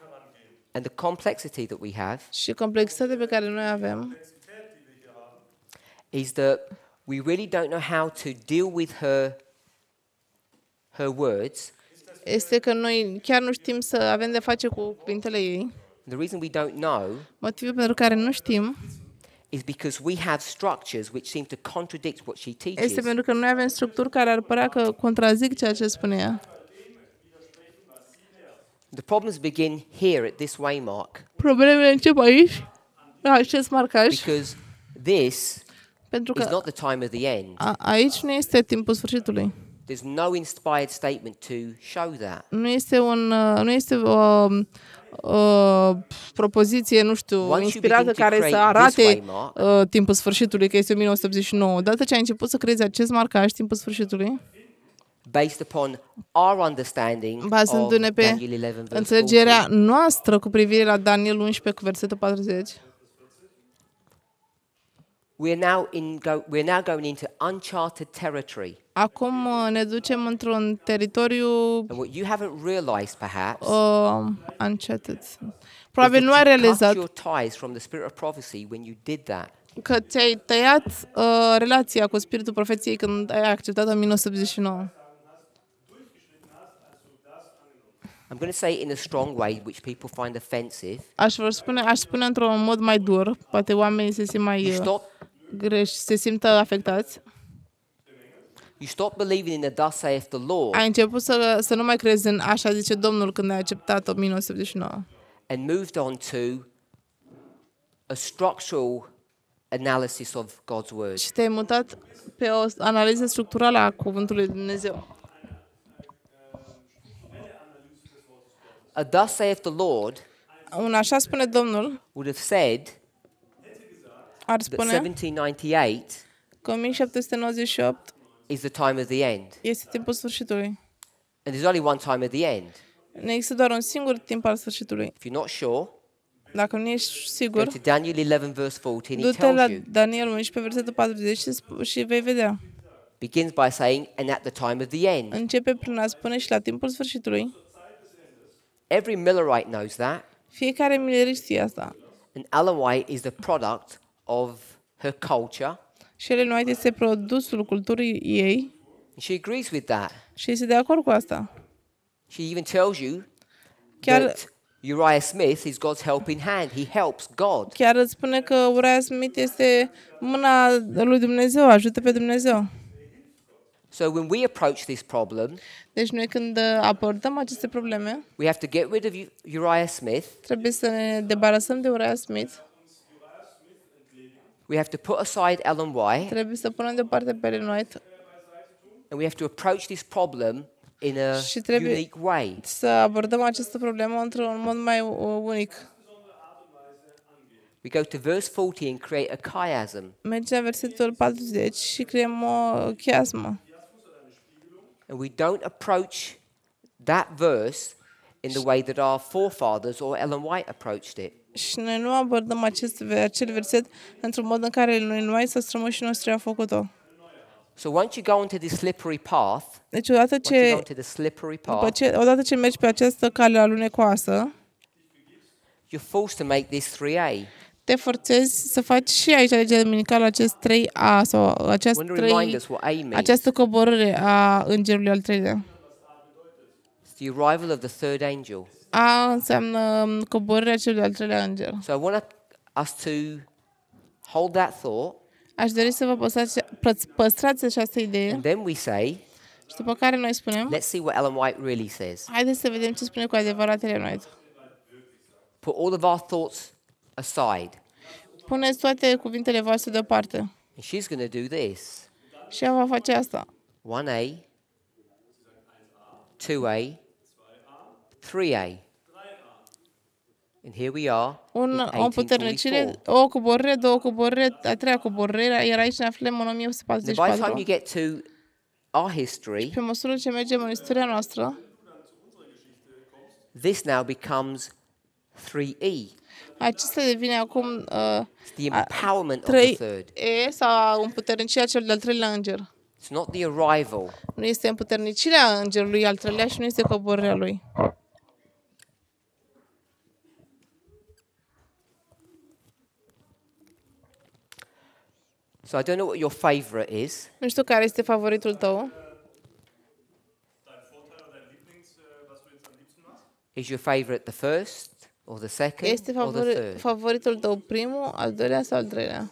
And the complexity that we have. Și complexitatea pe care noi avem. is that we really don't know how to deal with her her words. Este că noi chiar nu știm să avem de face cu cuvintele ei. The reason we don't know Motivul pentru care nu știm is because we have structures which seem to contradict what she teaches. Este pentru că noi avem structuri care ar părea că contrazic ceea ce spune ea. The problems begin here at this waymark. Problemele încep aici, la acest marcaj. Because this pentru că a, aici nu este timpul sfârșitului. There's no inspired statement to show that. Nu este un uh, nu este o, um, o propoziție, nu știu, inspirată care să arate way, Mark, uh, timpul sfârșitului, că este 1989. Dată ce ai început să creezi acest marcaj, timpul sfârșitului, based upon our understanding bazându-ne pe înțelegerea noastră cu privire la Daniel 11 cu versetul 40, We're now, in go, we're now going into uncharted territory. Acum uh, ne ducem într-un teritoriu And what you haven't realized, perhaps, uh, uncharted. Probabil nu ai realizat your ties from the spirit of prophecy when you did that. că ți-ai tăiat uh, relația cu spiritul profeției când ai acceptat în 1989. I'm going to say it in a strong way, which people find offensive. Aș vă spune, aș spune într-un mod mai dur, poate oamenii se simt mai... You uh, stop greș, se simtă afectați. You stop believing in the thus saith the Lord. Ai început să, să nu mai crezi în așa zice Domnul când ai acceptat 1989. And moved on to a structural analysis of God's word. Și te-ai mutat pe o analiză structurală a cuvântului Dumnezeu. A thus saith the Lord. Un așa spune Domnul. Would have said ar spune? 1798 că 1798 is the time of the end. este timpul sfârșitului. And there's only one time at the end. Ne există doar un singur timp al sfârșitului. If you're not sure, dacă nu ești sigur, go to Daniel 11 verse 14, he du-te la tells you. Daniel 11, versetul 40 și, și vei vedea. Begins by saying, and at the time of the end. Începe prin a spune și la timpul sfârșitului. Every Millerite knows that. Fiecare milerist știe asta. An alloy is the product of her culture. Și Ellen White este produsul culturii ei. She agrees with that. Și este de acord cu asta. She even tells you Chiar that Uriah Smith is God's helping hand. He helps God. Chiar îți spune că Uriah Smith este mâna lui Dumnezeu, ajută pe Dumnezeu. So when we approach this problem, deci noi când abordăm aceste probleme, we have to get rid of Uriah Smith. Trebuie să ne debarasăm de Uriah Smith. we have to put aside L and Y. Trebuie să punem deoparte pe And we have to approach this problem in a și trebuie unique way. să abordăm această problemă într-un mod mai uh, unic. We go to verse 40 and create a chiasm. Mergem la versetul 40 și creăm o chiasmă. And we don't approach that verse in the way that our forefathers or Ellen White approached it. și noi nu abordăm acest, acel verset într-un mod în care noi nu ai să strămă și noștri a făcut-o. So once you go into the slippery path, deci odată ce, după ce, odată ce mergi pe această cale alunecoasă, you're forced to make this 3A. Te forțezi să faci și aici legea dominicală acest 3A sau acest 3, această coborâre a îngerului al treilea. the arrival of the third angel. A înseamnă um, coborârea celui de-al treilea înger. So I want us to hold that thought. Aș dori să vă păstrați, păstrați această idee. And then we say, și după care noi spunem, let's see what Ellen White really says. Haideți să vedem ce spune cu adevărat Ellen White. Put all of our thoughts aside. Puneți toate cuvintele voastre deoparte. And she's going to do this. Și ea va face asta. 1A, 2A, 3A. And here we are, un, o puternicire, o coborâre, două coborâre, a treia coborâre, iar aici ne aflăm în 1844. By the time you get to our history, pe măsură ce mergem în istoria noastră, this now becomes 3E. Acesta devine acum uh, the empowerment 3E sau împuternicirea cel de-al treilea înger. It's not the arrival. Nu este împuternicirea îngerului al treilea și nu este coborârea lui. So I don't know what your favorite is. Nu știu care este favoritul tău. Is your favorite the first or the second este favori- or the third? favoritul tău primul, al doilea sau al treilea?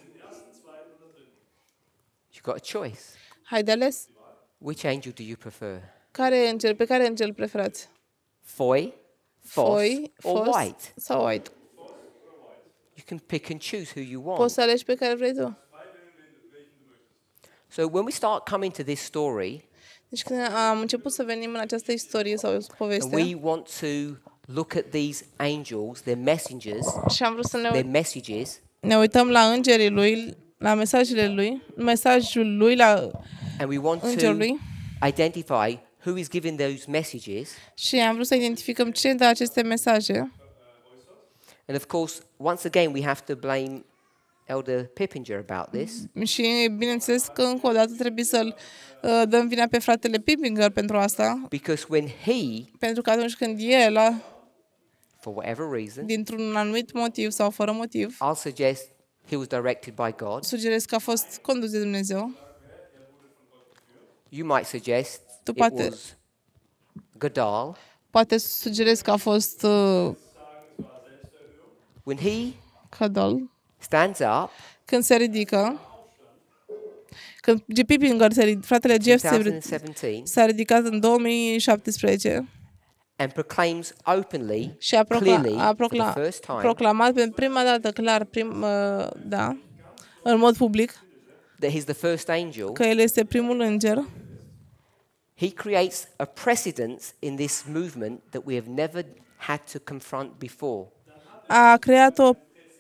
You got a choice. Hai de ales. Which angel do you prefer? Care angel, pe care angel preferați? Foi, Foi, or fos white? sau white? You can pick and choose who you want. Poți să alegi pe care vrei tu. So when we start coming to this story, deci când am început să venim în această istorie sau poveste, we want to look at these angels, their messengers, și am vrut să ne, their messages. Ne uităm la îngerii lui, la mesajele lui, mesajul lui la and we want îngerului. to identify who is giving those messages. Și am vrut să identificăm cine dă aceste mesaje. And of course, once again, we have to blame Elder Pippinger about this. Mm, și bineînțeles că încă o dată trebuie să-l uh, dăm vina pe fratele Pippinger pentru asta. Because when he, pentru că atunci când el, a, for whatever reason, dintr-un anumit motiv sau fără motiv, I'll suggest he was directed by God. Sugerez că a fost condus de Dumnezeu. You might suggest tu poate, it was Gadal. Poate sugerez că a fost uh, when he Gadal stands up, când se ridică, când G. Pippinger, fratele Jeff, s-a ridicat în 2017 and proclaims openly, și a, procla- clearly, a procla- for the first time, proclamat pentru prima dată clar, prim, uh, da, în mod public, that he's the first angel, că el este primul înger. He creates a precedence in this movement that we have never had to confront before. A creat o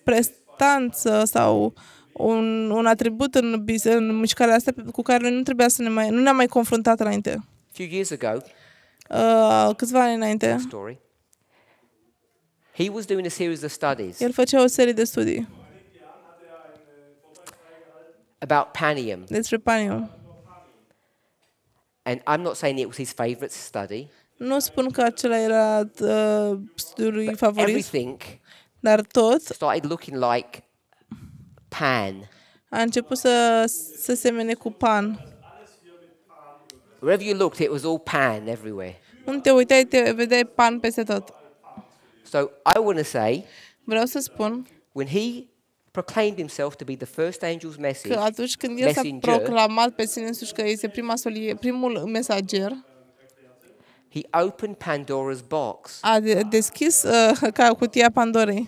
pres- importanță sau un, un atribut în, în mișcarea asta cu care noi nu trebuia să ne mai, nu ne-am mai confruntat înainte. few years ago, Uh, câțiva ani înainte, story, he was doing a series of studies el făcea o serie de studii about Panium. despre Panium. And I'm not saying it was his favorite study. Nu spun că acela era uh, studiul favorit. Everything dar tot started looking like Pan. A început să, se semene cu Pan. Wherever you looked, it was all Pan everywhere. Unde te uitai, te vedeai Pan peste tot. So I want to say, vreau să spun, when he proclaimed himself to be the first angel's message, că atunci când el s-a proclamat pe sine însuși că este prima solie, primul mesager, He opened Pandora's box. A deschis uh, ca cutia Pandorei.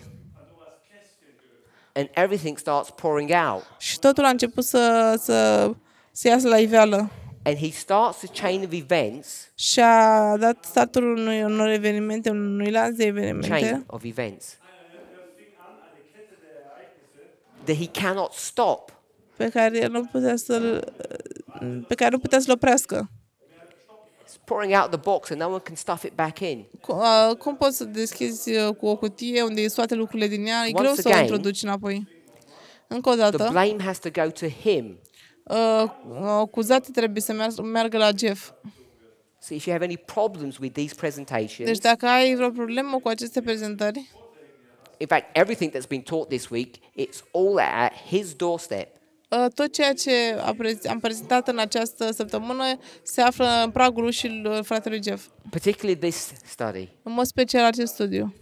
And everything starts pouring out. Și totul a început să să se iasă la iveală. And he starts a chain of events. Și a dat startul unui unor evenimente, unui lanț de evenimente. Chain of events. That he cannot stop. Pe care nu putea să pe care nu putea să-l oprească pouring out the box and no one can stuff it back in. Uh, cum poți să deschizi uh, cu o cutie unde e toate lucrurile din ea? E Once greu să again, o introduci înapoi. Încă o dată. The blame has to go to him. Uh, uh trebuie să meargă, meargă la Jeff. So if you have any problems with these presentations, deci dacă ai vreo problemă cu aceste prezentări, in fact, everything that's been taught this week, it's all at his doorstep. Ă, tot ceea ce am prezentat în această săptămână se află în pragul ușilor fratelui Jeff. Particularly this study. În mod special acest studiu.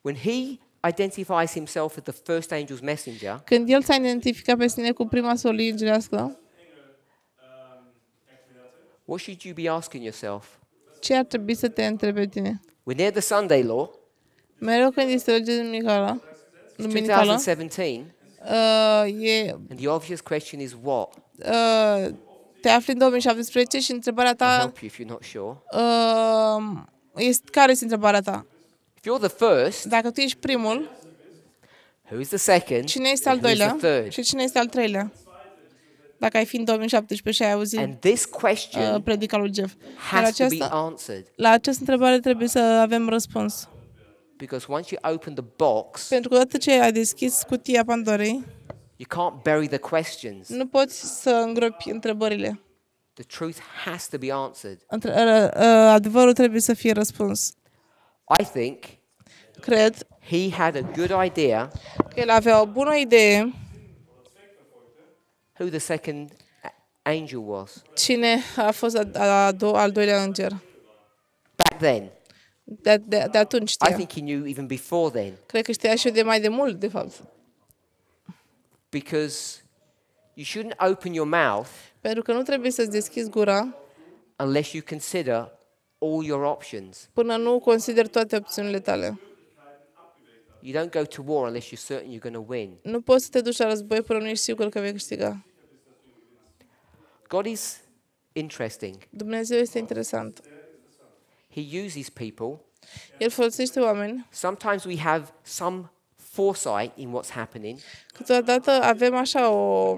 When he identifies himself as the first angel's messenger. Când el s-a identificat pe sine cu prima solie îngerească. What should you be asking yourself? Ce ar trebui să te întrebi pe tine? When the Sunday law. Mereu când este legea duminicală, duminicală 2017, Uh, e, And the obvious question is what? Uh, te afli în 2017 și întrebarea ta you if you're not sure. Uh, este, care este întrebarea ta? If you're the first, Dacă tu ești primul, who is the second, cine este al doilea the third? și cine este al treilea? Dacă ai fi în 2017 și ai auzit And this question uh, predica lui Jeff. Has aceasta, to be answered. La această întrebare trebuie să avem răspuns because once you open the box, pentru că odată ce ai deschis cutia Pandorei, you can't bury the questions. Nu poți să îngropi întrebările. The truth has to be answered. Uh, uh, adevărul trebuie să fie răspuns. I think cred he had a good idea că el avea o bună idee who the second angel was. Cine a fost al doilea înger? Back then de, de, de atunci I think he knew even before then Cred că știa și de mai de mult, de fapt. because you shouldn't open your mouth Pentru că nu trebuie să-ți deschizi gura unless you consider all your options. până nu consider toate opțiunile tale. You don't go to war unless you're certain you're going to win. Nu poți să te duci la război până nu ești sigur că vei câștiga. God is interesting. Dumnezeu este interesant. He uses people. El folosește oameni. Sometimes we have some foresight in what's happening. Câteodată avem așa o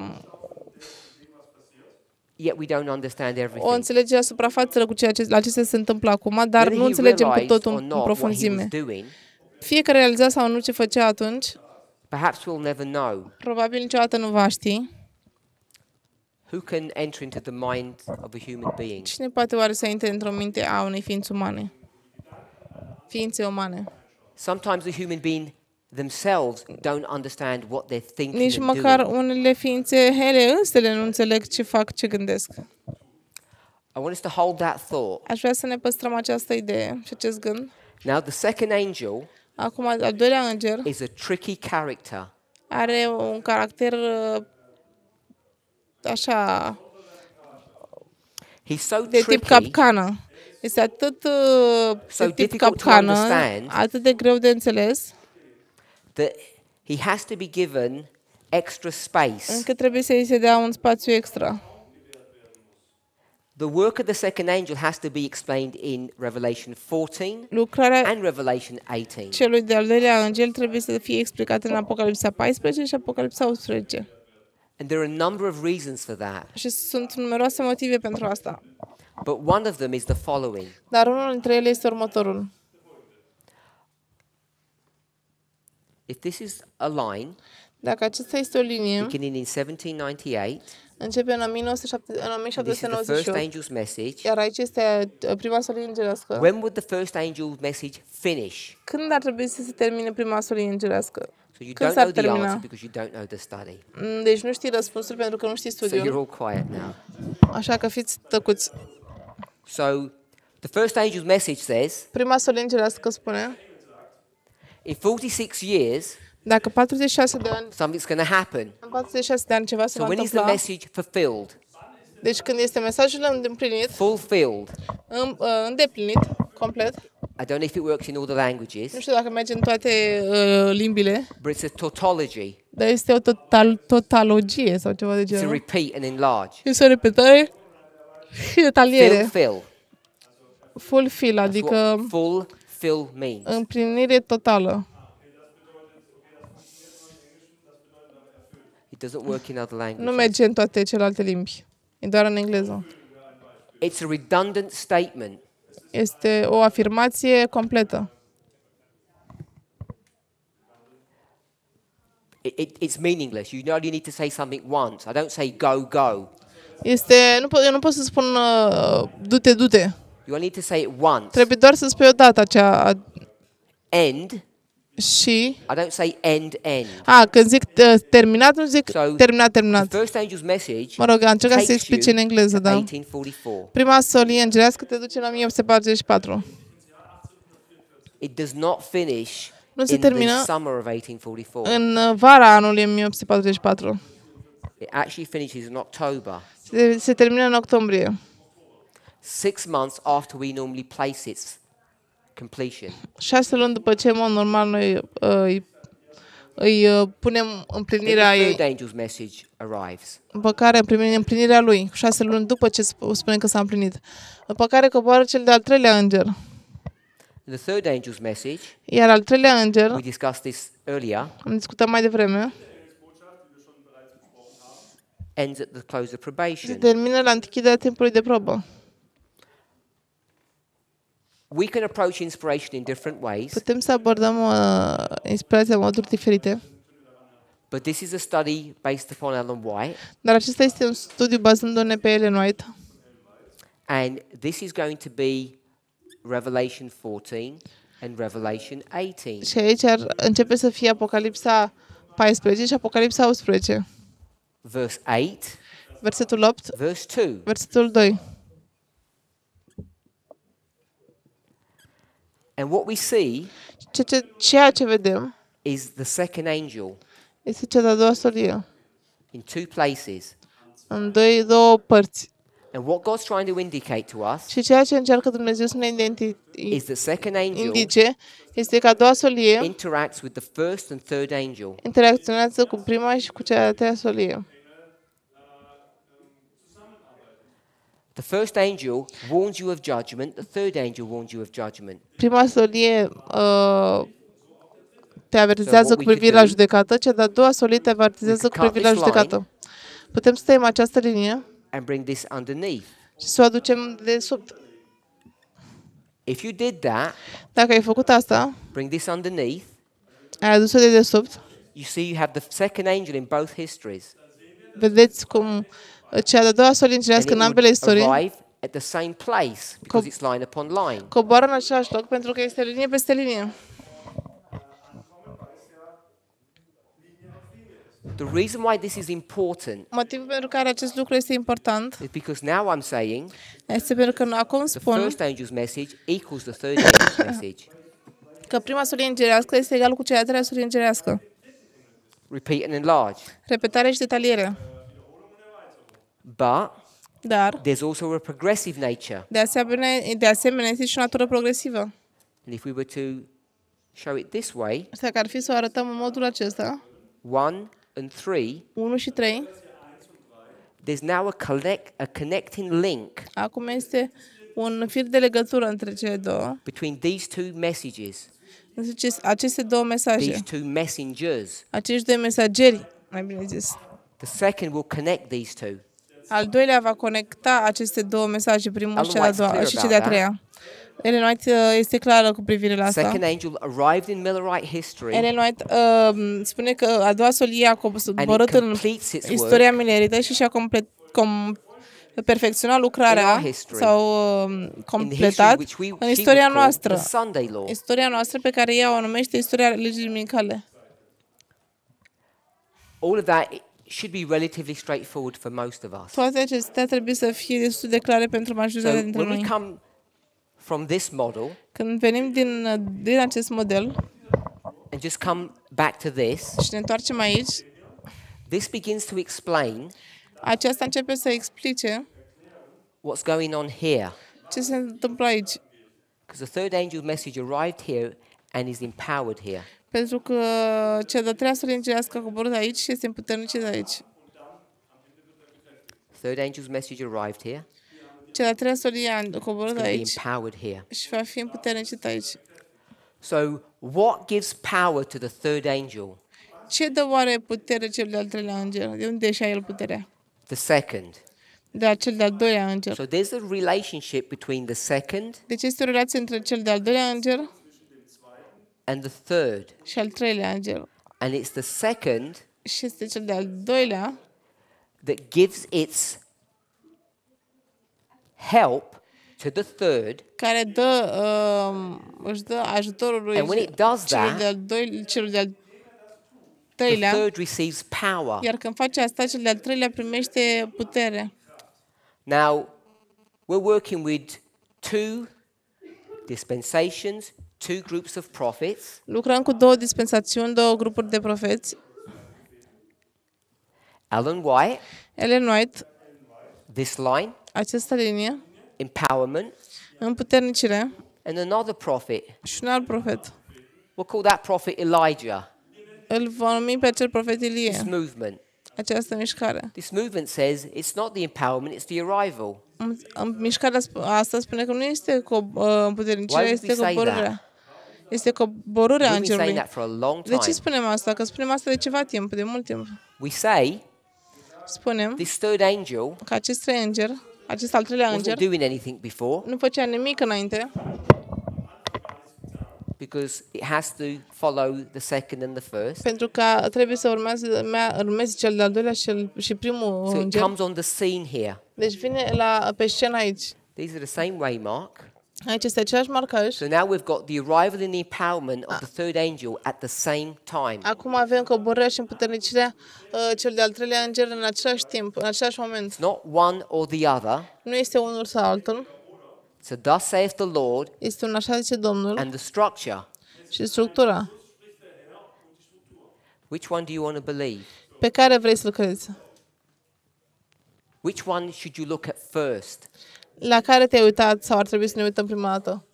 Yet we don't understand everything. O înțelegere suprafață cu ceea ce, la ce se întâmplă acum, dar Whether nu înțelegem cu totul în profunzime. Fie că realiza sau nu ce făcea atunci, Perhaps we'll never know. probabil niciodată nu va ști. Who can enter into the mind of a human being? Cine poate oare să intre într-o minte a unei ființe umane? Ființe umane. Sometimes the human being themselves don't understand what they're thinking Nici măcar unele ființe ele însele nu înțeleg ce fac, ce gândesc. I want us to hold that thought. Aș vrea să ne păstrăm această idee și acest gând. Now the second angel Acum, al doilea înger is a tricky character. are un caracter uh, așa de tip capcană. Este atât uh, de tip capcană, atât de greu de înțeles, that he has to be given extra space. Încă trebuie să îi se dea un spațiu extra. The work of the second angel has to be explained in Revelation 14 and Revelation 18. Celui de-al doilea angel trebuie să fie explicat în Apocalipsa 14 și Apocalipsa 18. And there are a number of reasons for that. Și sunt numeroase motive pentru asta. But one of them is the following. Dar unul dintre ele este următorul. If this is a line, dacă acesta este o linie, beginning in 1798, începe în 1798, iar aici este prima solie îngerească. Când ar trebui să se termine prima solie îngerească? So you Când don't s-ar know the termina? answer because you don't know the study. Mm, deci nu știi răspunsul pentru că nu știi So you're studiul. all quiet now. Așa că fiți tăcuți. So the first angel's message says, Prima solie spune, in 46 years, dacă 46 de ani, something's going to happen. în 46 de ani ceva se So va when is the message fulfilled? deci când este mesajul îndeplinit? Fulfilled. uh, îndeplinit, complet. I don't know if it works in all the languages. Nu știu dacă merge în toate uh, limbile. But it's a tautology. Dar este o total, totalogie sau ceva de genul. To repeat and enlarge. Este o repetare și detaliere. Fulfill. Fulfill, adică fulfill means. împlinire totală. It doesn't work in other languages. Nu merge în toate celelalte limbi. E doar în engleză. It's a redundant statement. Este o afirmație completă. It, it, it's meaningless. You only need to say something once. I don't say go, go. Este, nu, pot. eu nu pot să spun uh, du-te, du-te. You only need to say it once. Trebuie doar să spui o dată acea... End și I don't say end, end. A, când zic uh, terminat, nu zic so, terminat, terminat. mă rog, am încercat să explic în engleză, da. 1844. Prima solie îngerească te duce la 1844. It does not finish nu se termină în vara anului 1844. It actually finishes in October. Se, se termină în octombrie. Six months after we normally place it completion. Șase luni după ce, în mod normal, noi uh, îi, îi uh, punem împlinirea ei. The angel's message arrives. După care primim împlinirea lui, șase luni după ce spune că s-a împlinit. După care coboară cel de-al treilea înger. The third angel's message. Iar al treilea înger. We discussed this earlier. Am discutat mai devreme. Ends at the close of probation. Se termină la închiderea timpului de probă we can approach inspiration in different ways. Putem să abordăm uh, inspirația în moduri diferite. But this is a study based upon Ellen White. Dar acesta este un studiu bazându-ne pe Ellen White. And this is going to be Revelation 14 and Revelation 18. Și aici ar începe să fie Apocalipsa 14 și Apocalipsa 18. Verse 8. Versetul 8. Verse 2. Versetul 2. And what we see ceea ce vedem is the second angel este cea de-a doua solie in two places. În doi, două părți. And what God's trying to indicate to us Și ceea ce încearcă Dumnezeu să ne is the second angel indice este că a doua solie interacts with the first and third angel. interacționează cu prima și cu cea de-a treia solie. The first angel warns you of judgment, the third angel warns you of judgment. Prima solie uh, te avertizează cu privire la judecată, cea de-a doua solie te avertizează cu privire la judecată. Putem să tăiem această linie and bring this underneath. și să o aducem de sub. If you did that, dacă ai făcut asta, bring this underneath, ai adus-o de desubt, you see you have the second angel in both histories. Vedeți cum cea de-a doua solingirească în ambele istorie at the same place because it's line upon line. Coboară în același loc pentru că este linie peste linie. The reason why this is important Motivul pentru care acest lucru este important is because now I'm saying este pentru că acum spun the first angel's message equals the third angel's message. Că prima îngerească este egal cu cea de-a treia îngerească. Repeat and enlarge. Repetare și detaliere. But dar there's also a progressive nature. De asemenea, de asemenea este și o natură progresivă. And if we were to show it this way, dacă ar fi să o arătăm în modul acesta, 1 and 3, 1 și 3, there's now a, connect, a connecting link. Acum este un fir de legătură între cele două. Between these two messages. Aceste două mesaje. These two messengers. Acești doi mesageri, mai bine zis. The second will connect these two. Al doilea va conecta aceste două mesaje, primul și, al doua, și da, cea de-a da. treia. Ellen White uh, este clară cu privire la asta. Second angel arrived in Millerite history. Ellen White uh, spune că a doua solie a coborât în istoria minerită și și-a complet, com, perfecționat lucrarea sau uh, completat we, în istoria noastră. Istoria noastră pe care ea o numește istoria legii minicale. All of that should be relatively straightforward for most of us. Toate acestea trebuie să fie destul de clare pentru majoritatea so, dintre when noi. We come from this model, când venim din, din acest model and just come back to this, și ne întoarcem aici, this begins to explain aceasta începe să explice what's going on here. Ce se întâmplă aici? Because the third angel message arrived here and is empowered here. pentru că cea de-a treia săringerească a coborât aici și este de aici. Third angel's message arrived here. Cea de-a treia sorie a coborât aici empowered here. și va fi de aici. So, what gives power to the third angel? Ce dă oare putere cel de-al treilea angel? De unde și-a el puterea? The second. De cel de-al doilea angel. So there's a relationship between the second deci este o relație între cel de-al doilea angel and the third. Și al treilea înger. And it's the second și este cel de-al doilea that gives its help to the third. Care dă um, își dă ajutorul lui and when it does celul de-al doilea celul de-al treilea. The third receives power. Iar când face asta, cel de-al treilea primește putere. Now, we're working with two dispensations, two groups of prophets. Lucram cu două dispensațiuni, două grupuri de profeți. Ellen White. Ellen White. This line. Această linie. Empowerment. Împuternicire. And another prophet. Și un alt profet. We'll call that prophet Elijah. Îl vom numi pe acel profet Ilie. This movement. Această mișcare. This movement says it's not the empowerment, it's the arrival. Mișcarea asta spune că nu este cu uh, împuternicire, este coborârea este coborârea îngerului. De ce spunem asta? Că spunem asta de ceva timp, de mult timp. We say, spunem this third angel, că acest trei înger, acest al treilea înger, doing anything before, nu făcea nimic înainte. Because it has to follow the second and the first. Pentru că trebuie să urmeze, urmeze cel de-al doilea și, și primul so înger. It comes on the scene here. Deci vine la, pe scenă aici. These are the same waymark. Aici este același marcaj. So now we've got the arrival and the empowerment of the third angel at the same time. Acum avem coborârea și împuternicirea uh, cel de-al treilea înger în același timp, în același moment. It's not one or the other. Nu este unul sau altul. So thus saith the Lord. Este un așa zice Domnul. And the structure. Și structura. Which one do you want to believe? Pe care vrei să crezi? Which one should you look at first? La care te-ai uitat sau ar trebui să ne uităm prima dată?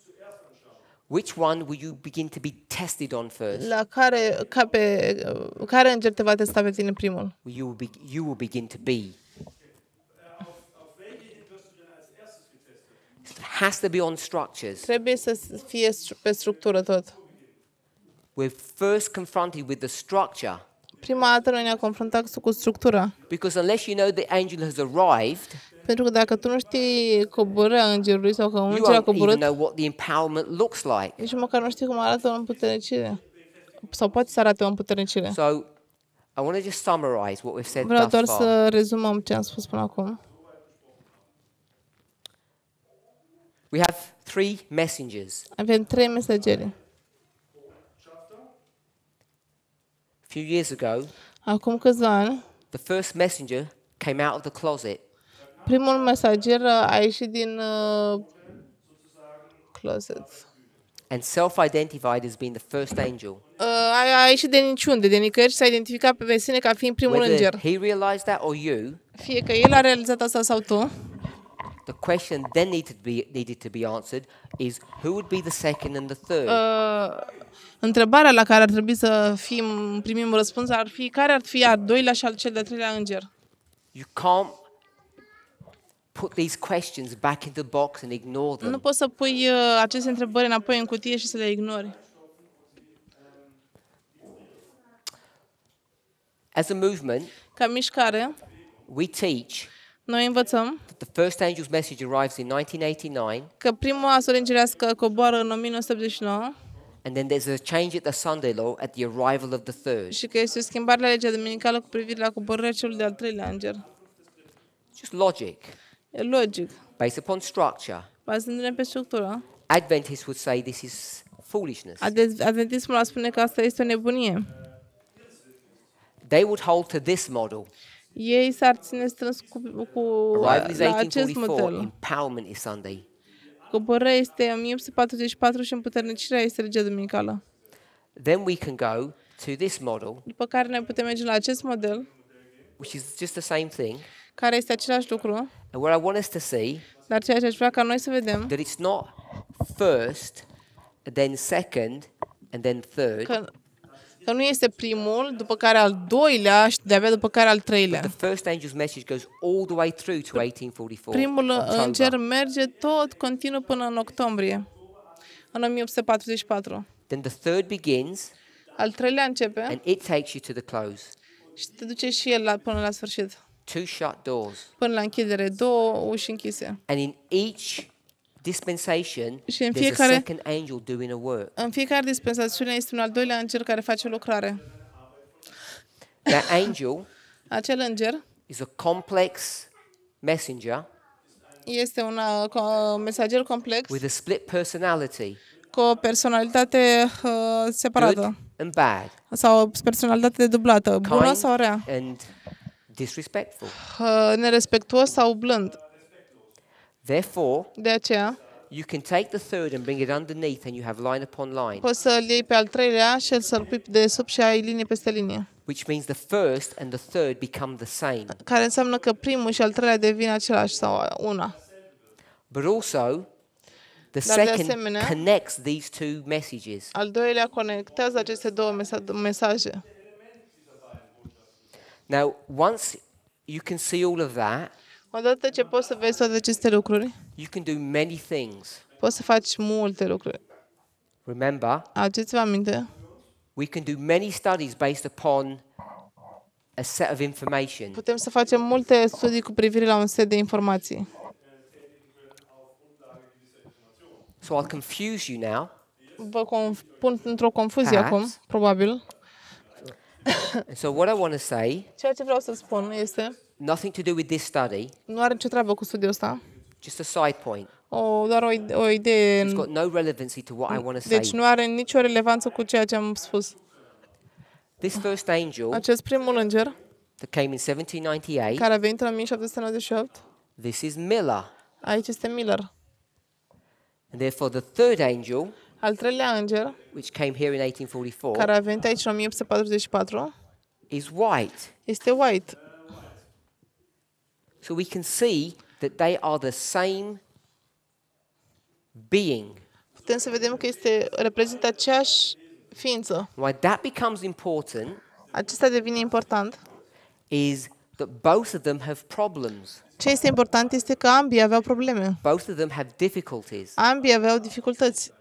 Which one will you begin to be tested on first? La care, ca pe, care înger te va testa pe tine primul? You will, be, you will begin to be. It Has to be on structures. Trebuie să fie pe structură tot. We're first confronted with the structure. Prima dată noi ne-am confruntat cu structura. Because unless you know the angel has arrived, pentru că dacă tu nu știi coborârea îngerului sau că îngerul a coborât, nici măcar nu știi cum arată o împuternicire. Sau poate să arate o împuternicire. So, I want to just summarize what we've said Vreau doar thus far. să rezumăm ce am spus până acum. We have three messengers. Avem trei mesageri. A few years ago, acum câțiva ani, the first messenger came out of the closet Primul mesager a ieșit din uh, closet. And self-identified as being the first angel. Uh, a, a ieșit de niciunde, de nicăieri s-a identificat pe sine ca fiind primul Whether înger. He realized that or you, Fie că el a realizat asta sau tu. The question then needed to be, needed to be answered is who would be the second and the third? Uh, întrebarea la care ar trebui să fim, primim răspuns ar fi care ar fi al doilea și al cel de-al treilea înger. You can't put these questions back in the box and ignore them. Nu poți să pui uh, aceste întrebări înapoi în cutie și să le ignori. As a movement, ca mișcare, we teach noi învățăm That the first angel's message arrives in 1989, că prima coboară în 1989 And then there's a change at the Sunday law at the arrival of the third. Și că este o schimbare la legea duminicală cu privire la coborârea celui de-al treilea înger. Just logic logic. Based upon structure. Bazându-ne pe structură. Adventists would say this is foolishness. Adventismul ar spune că asta este o nebunie. They would hold to this model. Ei s-ar ține strâns cu, cu la acest model. Empowerment is Sunday. Coborârea este 1844 și împuternicirea este regea duminicală. Then we can go to this model. După care ne putem merge la acest model. Which is just the same thing. Care este același lucru what I want us to see Dar ceea ce aș vrea ca noi să vedem that it's not first, then second, and then third. Că, că nu este primul, după care al doilea și de după care al treilea. the first angel's message goes all the way through to 1844. Primul în cer merge tot, continuă până în octombrie, în 1844. Then the third begins. Al treilea începe. And it takes you to the close. Și te duce și el la, până la sfârșit two shut doors. Până la închidere, două uși închise. And in each dispensation, și în fiecare, there's a second angel doing a work. În fiecare dispensațiune este un al doilea înger care face o lucrare. That angel Acel înger is a complex messenger este un uh, mesager complex with a split personality. cu o personalitate uh, separată Good and bad. sau o personalitate dublată, bună Kind sau rea. And disrespectful. Uh, nerespectuos sau blând. Therefore, de aceea, you can take the third and bring it underneath and you have line upon line. Poți să-l iei pe al treilea și să-l pui de sub și ai linie peste linie. Which means the first and the third become the same. Care înseamnă că primul și al treilea devin același sau una. But also, the second asemenea, connects these two messages. Al doilea conectează aceste două mesaje. Now, once you can see all of that, odată ce poți să vezi toate aceste lucruri, you can do many things. Poți să faci multe lucruri. Remember, aduceți-vă aminte, we can do many studies based upon a set of information. Putem să facem multe studii cu privire la un set de informații. So I'll confuse you now. Vă pun într-o confuzie acum, probabil. so what I want to say, ceea ce vreau să spun este nothing to do with this study. Nu are nicio treabă cu studiul ăsta. Just a side point. O, doar o, o idee. It's got no relevancy to what I want to say. Deci nu are nicio relevanță cu ceea ce am spus. This first angel, acest primul înger, that came in 1798, care a venit în 1798, this is Miller. Aici este Miller. And therefore the third angel, al treilea înger, which came here in 1844, care a venit aici în 1844, is white. Este white. So we can see that they are the same being. Putem să vedem că este reprezintă aceeași ființă. Why that becomes important? Acesta devine important. Is that both of them have problems. Ce este important este că ambii aveau probleme. Both of them have difficulties. Ambii aveau dificultăți.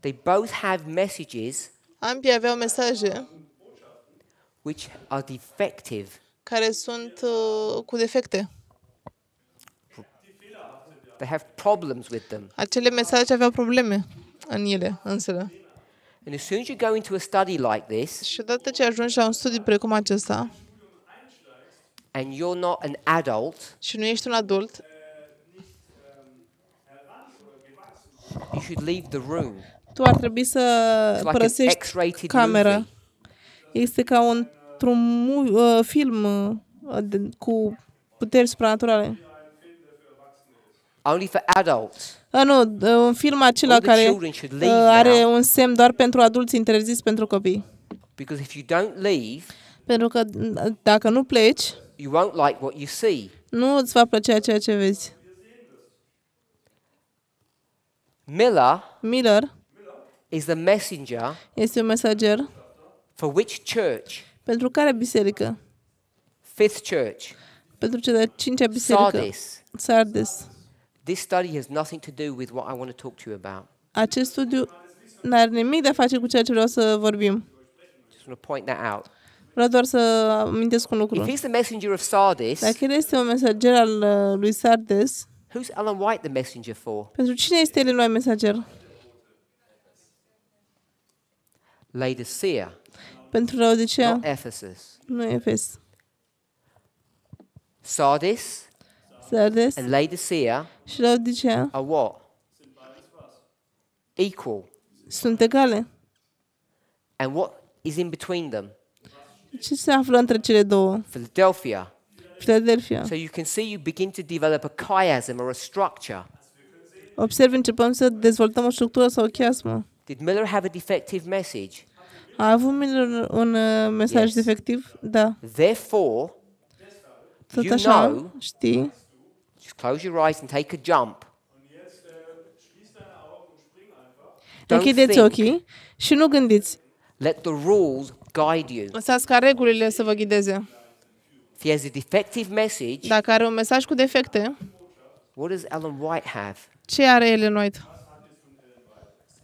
They both have messages Ambii aveau mesaje which are defective. care sunt uh, cu defecte. They have problems with them. Acele mesaje aveau probleme în ele însele. And as soon as you go into a study like this Și odată ce ajungi la un studiu precum acesta and you're not an adult, și nu ești un adult, you should leave the room tu ar trebui să like părăsești camera. Movie. Este ca un, un uh, film uh, de, cu puteri supranaturale. Only for adults. A, ah, nu, un film acela All care uh, are now. un semn doar pentru adulți interzis pentru copii. Because if you don't leave, pentru că dacă nu pleci, you won't like what you see. Nu îți va plăcea ceea ce vezi. Miller, Miller is the messenger este un mesager for which church? Pentru care biserică? Fifth church. Pentru cea cincea biserică. Sardes. Sardes. This study has nothing to do with what I want to talk to you about. Acest studiu n-are nimic de a face cu ceea ce vreau să vorbim. Just want to point that out. Vreau doar să amintesc un lucru. If he's the messenger of Sardis, Dacă el este un mesager al uh, lui Sardes, who's Alan White the messenger for? Pentru cine este el noi mesager? Laodicea. Pentru Laodicea. Not Ephesus. Nu Efes. Sardis. Sardes. And Laodicea. Și Laodicea. Are what? Equal. Sunt egale. And what is in between them? Ce se află între cele două? Philadelphia. Philadelphia. So you can see you begin to develop a chiasm or a structure. Observ, începem să dezvoltăm o structură sau o chiasmă. Did Miller have a defective message? A avut Miller un uh, mesaj yes. defectiv? Da. Therefore, Tot you așa, know, știi? Just close your eyes and take a jump. Închideți ochii și nu gândiți. Let the rules guide you. Lăsați ca regulile să vă ghideze. If he has a defective message, Dacă are un mesaj cu defecte, what does Ellen White have? ce are Ellen White?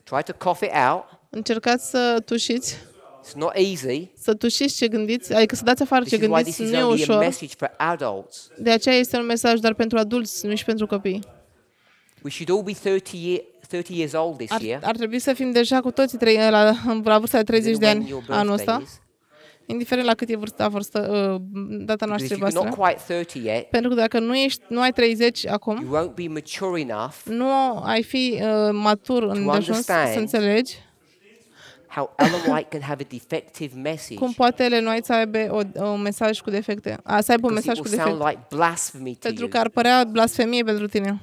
Try to cough it out. Încercați să tușiți. It's not easy. Să tușiți ce gândiți, adică să dați afară ce gândiți, nu e ușor. De aceea este un mesaj doar pentru adulți, nu și pentru copii. We should all be 30, year, 30 years old this Ar, year. ar trebui să fim deja cu toții trei, la, la vârsta de 30 de ani anul ăsta indiferent la cât e vârsta, vârsta uh, data noastră voastră. Pentru că dacă nu ești nu ai 30 acum, you won't be mature enough nu ai fi uh, matur în dejuns să înțelegi how Ellen White can have a defective message. Cum poate Ellen White să aibă o, un mesaj cu defecte? A, să aibă un mesaj cu defecte. Like blasphemy to pentru că ar părea blasfemie pentru tine.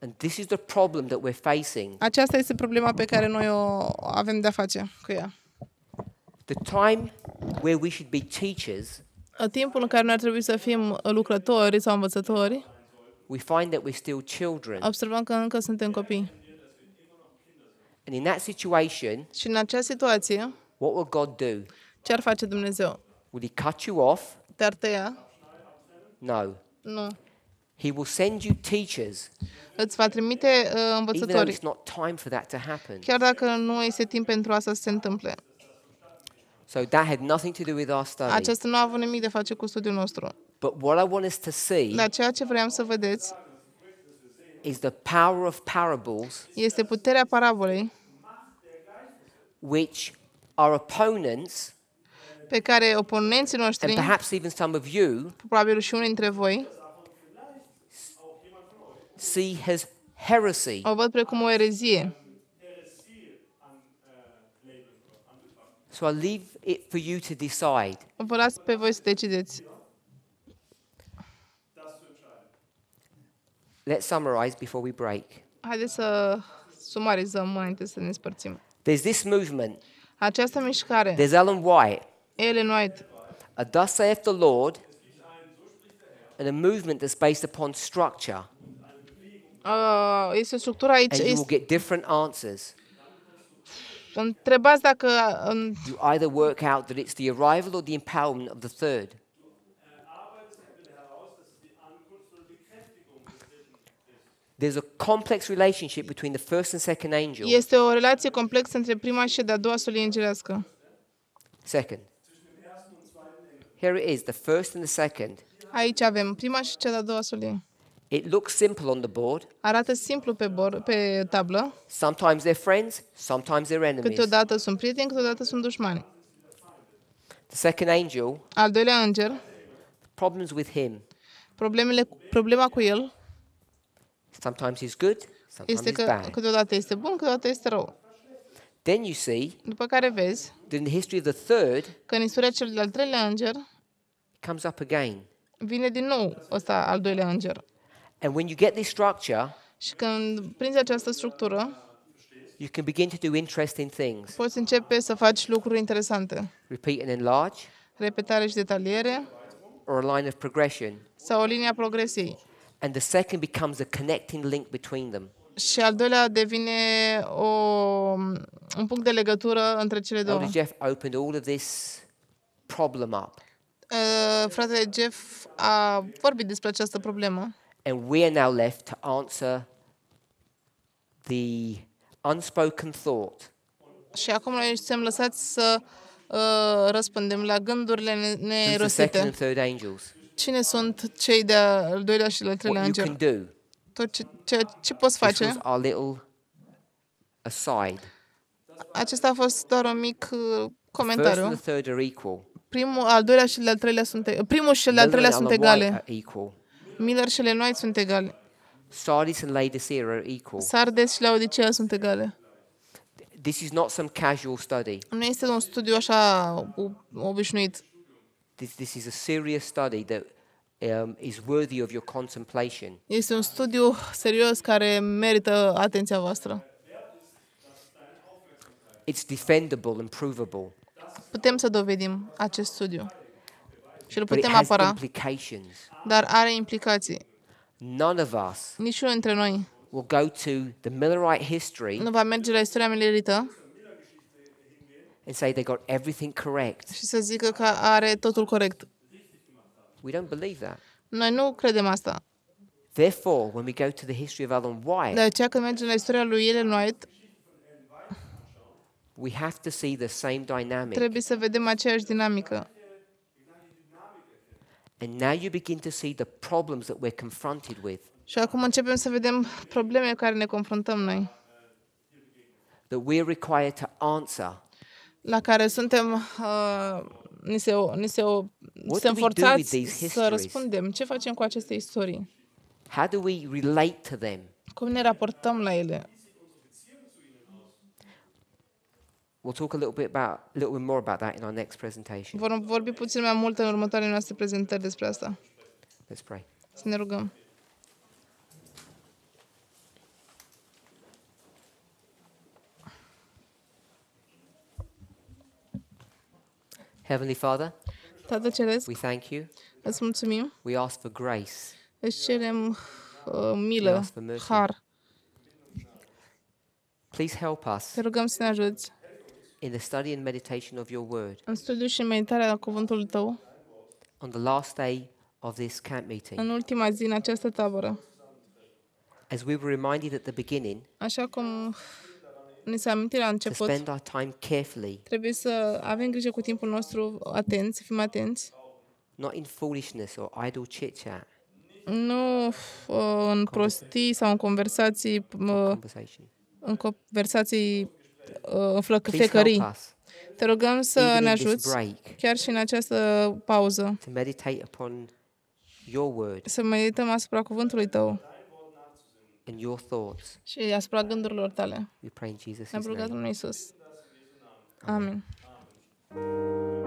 And this is the problem that we're facing. Aceasta este problema pe care noi o avem de a face cu ea. The time where we should be teachers, timpul în care noi ar trebui să fim lucrători sau învățători, we find that we're still children. observăm că încă suntem copii. And in that situation, Și în acea situație, what will God do? ce ar face Dumnezeu? Will he cut you off? Te-ar tăia? No. Nu. He will send you teachers, Îți va trimite uh, even though învățători, it's not time for that to happen. chiar dacă nu este timp pentru asta să se întâmple. So that had nothing to do with our study. Acesta nu a avut nimic de face cu studiul nostru. But what I want us to see Dar ceea ce vreau să vedeți is the power of parables este puterea parabolei which our opponents pe care oponenții noștri and perhaps even some of you probabil și unii dintre voi see as heresy. O văd precum o erezie. So I leave it for you to decide. Vă las pe voi să decideți. Let's summarize before we break. Haideți să sumarizăm înainte să ne There's this movement. Această mișcare. There's Ellen White. Ellen White. A thus saith the Lord. And a movement that's based upon structure. Uh, este structură aici. And you will get different answers. Întrebați dacă... You either work out that it's the arrival or the empowerment of the third. There's a complex relationship between the first and second angel. Este o relație complexă între prima și de-a doua solie îngerească. Second. Here it is, the first and the second. Aici avem prima și cea de-a doua solie. It looks simple on the board. Arată simplu pe, bord, pe tablă. Sometimes they're friends, sometimes they're enemies. Câteodată sunt prieteni, câteodată sunt dușmani. The second angel. Al doilea înger. Problems with him. Problemele, problema cu el. Sometimes he's good, sometimes este că he's bad. câteodată este bun, câteodată este rău. Then you see, după care vezi, in the history of the third, că în istoria celui de-al treilea înger, comes up again. Vine din nou ăsta al doilea înger. And when you get this structure, și când prinzi această structură, you can begin to do interesting things. Poți începe să faci lucruri interesante. Repeat and enlarge. Repetare și detaliere. Or a line of progression. Sau o linie a progresiei. And the second becomes a connecting link between them. Și al doilea devine o, un punct de legătură între cele două. Elder Jeff opened all of this problem up. Uh, fratele Jeff a vorbit despre această problemă. And we are now left to answer the unspoken thought. Și acum noi suntem lăsați să uh, răspundem la gândurile nerostite. Cine sunt cei de-al doilea și al treilea înger? Tot ce, ce, ce poți face? Acesta a fost doar un mic uh, comentariu. Primul, al doilea și al treilea sunt uh, primul și al treilea sunt egale. Miller și Lenoit sunt egale. Sardis and Laodicea are equal. Sardes și Laodicea sunt egale. This is not some casual study. Nu este un studiu așa obișnuit. This, this is a serious study that um, is worthy of your contemplation. Este un studiu serios care merită atenția voastră. It's defendable and provable. Putem să dovedim acest studiu și îl putem apăra, dar are implicații. None of us Niciunul dintre noi will go to the Millerite history nu va merge la istoria Millerită and say they got everything correct. Și să zică că are totul corect. We don't believe that. Noi nu credem asta. Therefore, when we go to the history of Ellen White, de aceea când mergem la istoria lui Ellen White, we have to see the same dynamic. Trebuie să vedem aceeași dinamică. And now you begin to see the problems that we're confronted with. Și acum începem să vedem problemele care ne confruntăm noi. That we are required to answer. La care suntem uh, ni se ni se What suntem forțați să răspundem. Ce facem cu aceste istorii? How do we relate to them? Cum ne raportăm la ele? We'll talk a little bit about a little bit more about that in our next presentation. Vom vorbi puțin mai mult în următoarele noastre prezentări despre asta. Let's pray. Să ne rugăm. Heavenly Father, Tată Ceresc, we thank you. Îți mulțumim. We ask for grace. Îți cerem uh, milă, har. Please help us. Te rugăm să ne ajuți in the study and meditation of your word în studiu și în meditarea la cuvântul tău on the last day of this camp meeting. În ultima zi în această tabără. As we were reminded at the beginning, așa cum ni s-a amintit la început, to spend our time carefully, trebuie să avem grijă cu timpul nostru atenți, să fim atenți. Not in foolishness or idle chit-chat. Nu uh, în prostii sau în conversații uh, în conversații uh, Te rugăm să ne ajuți, chiar și în această pauză, să medităm asupra cuvântului Tău și asupra gândurilor Tale. Ne-am rugat în Iisus. Amin. Amin.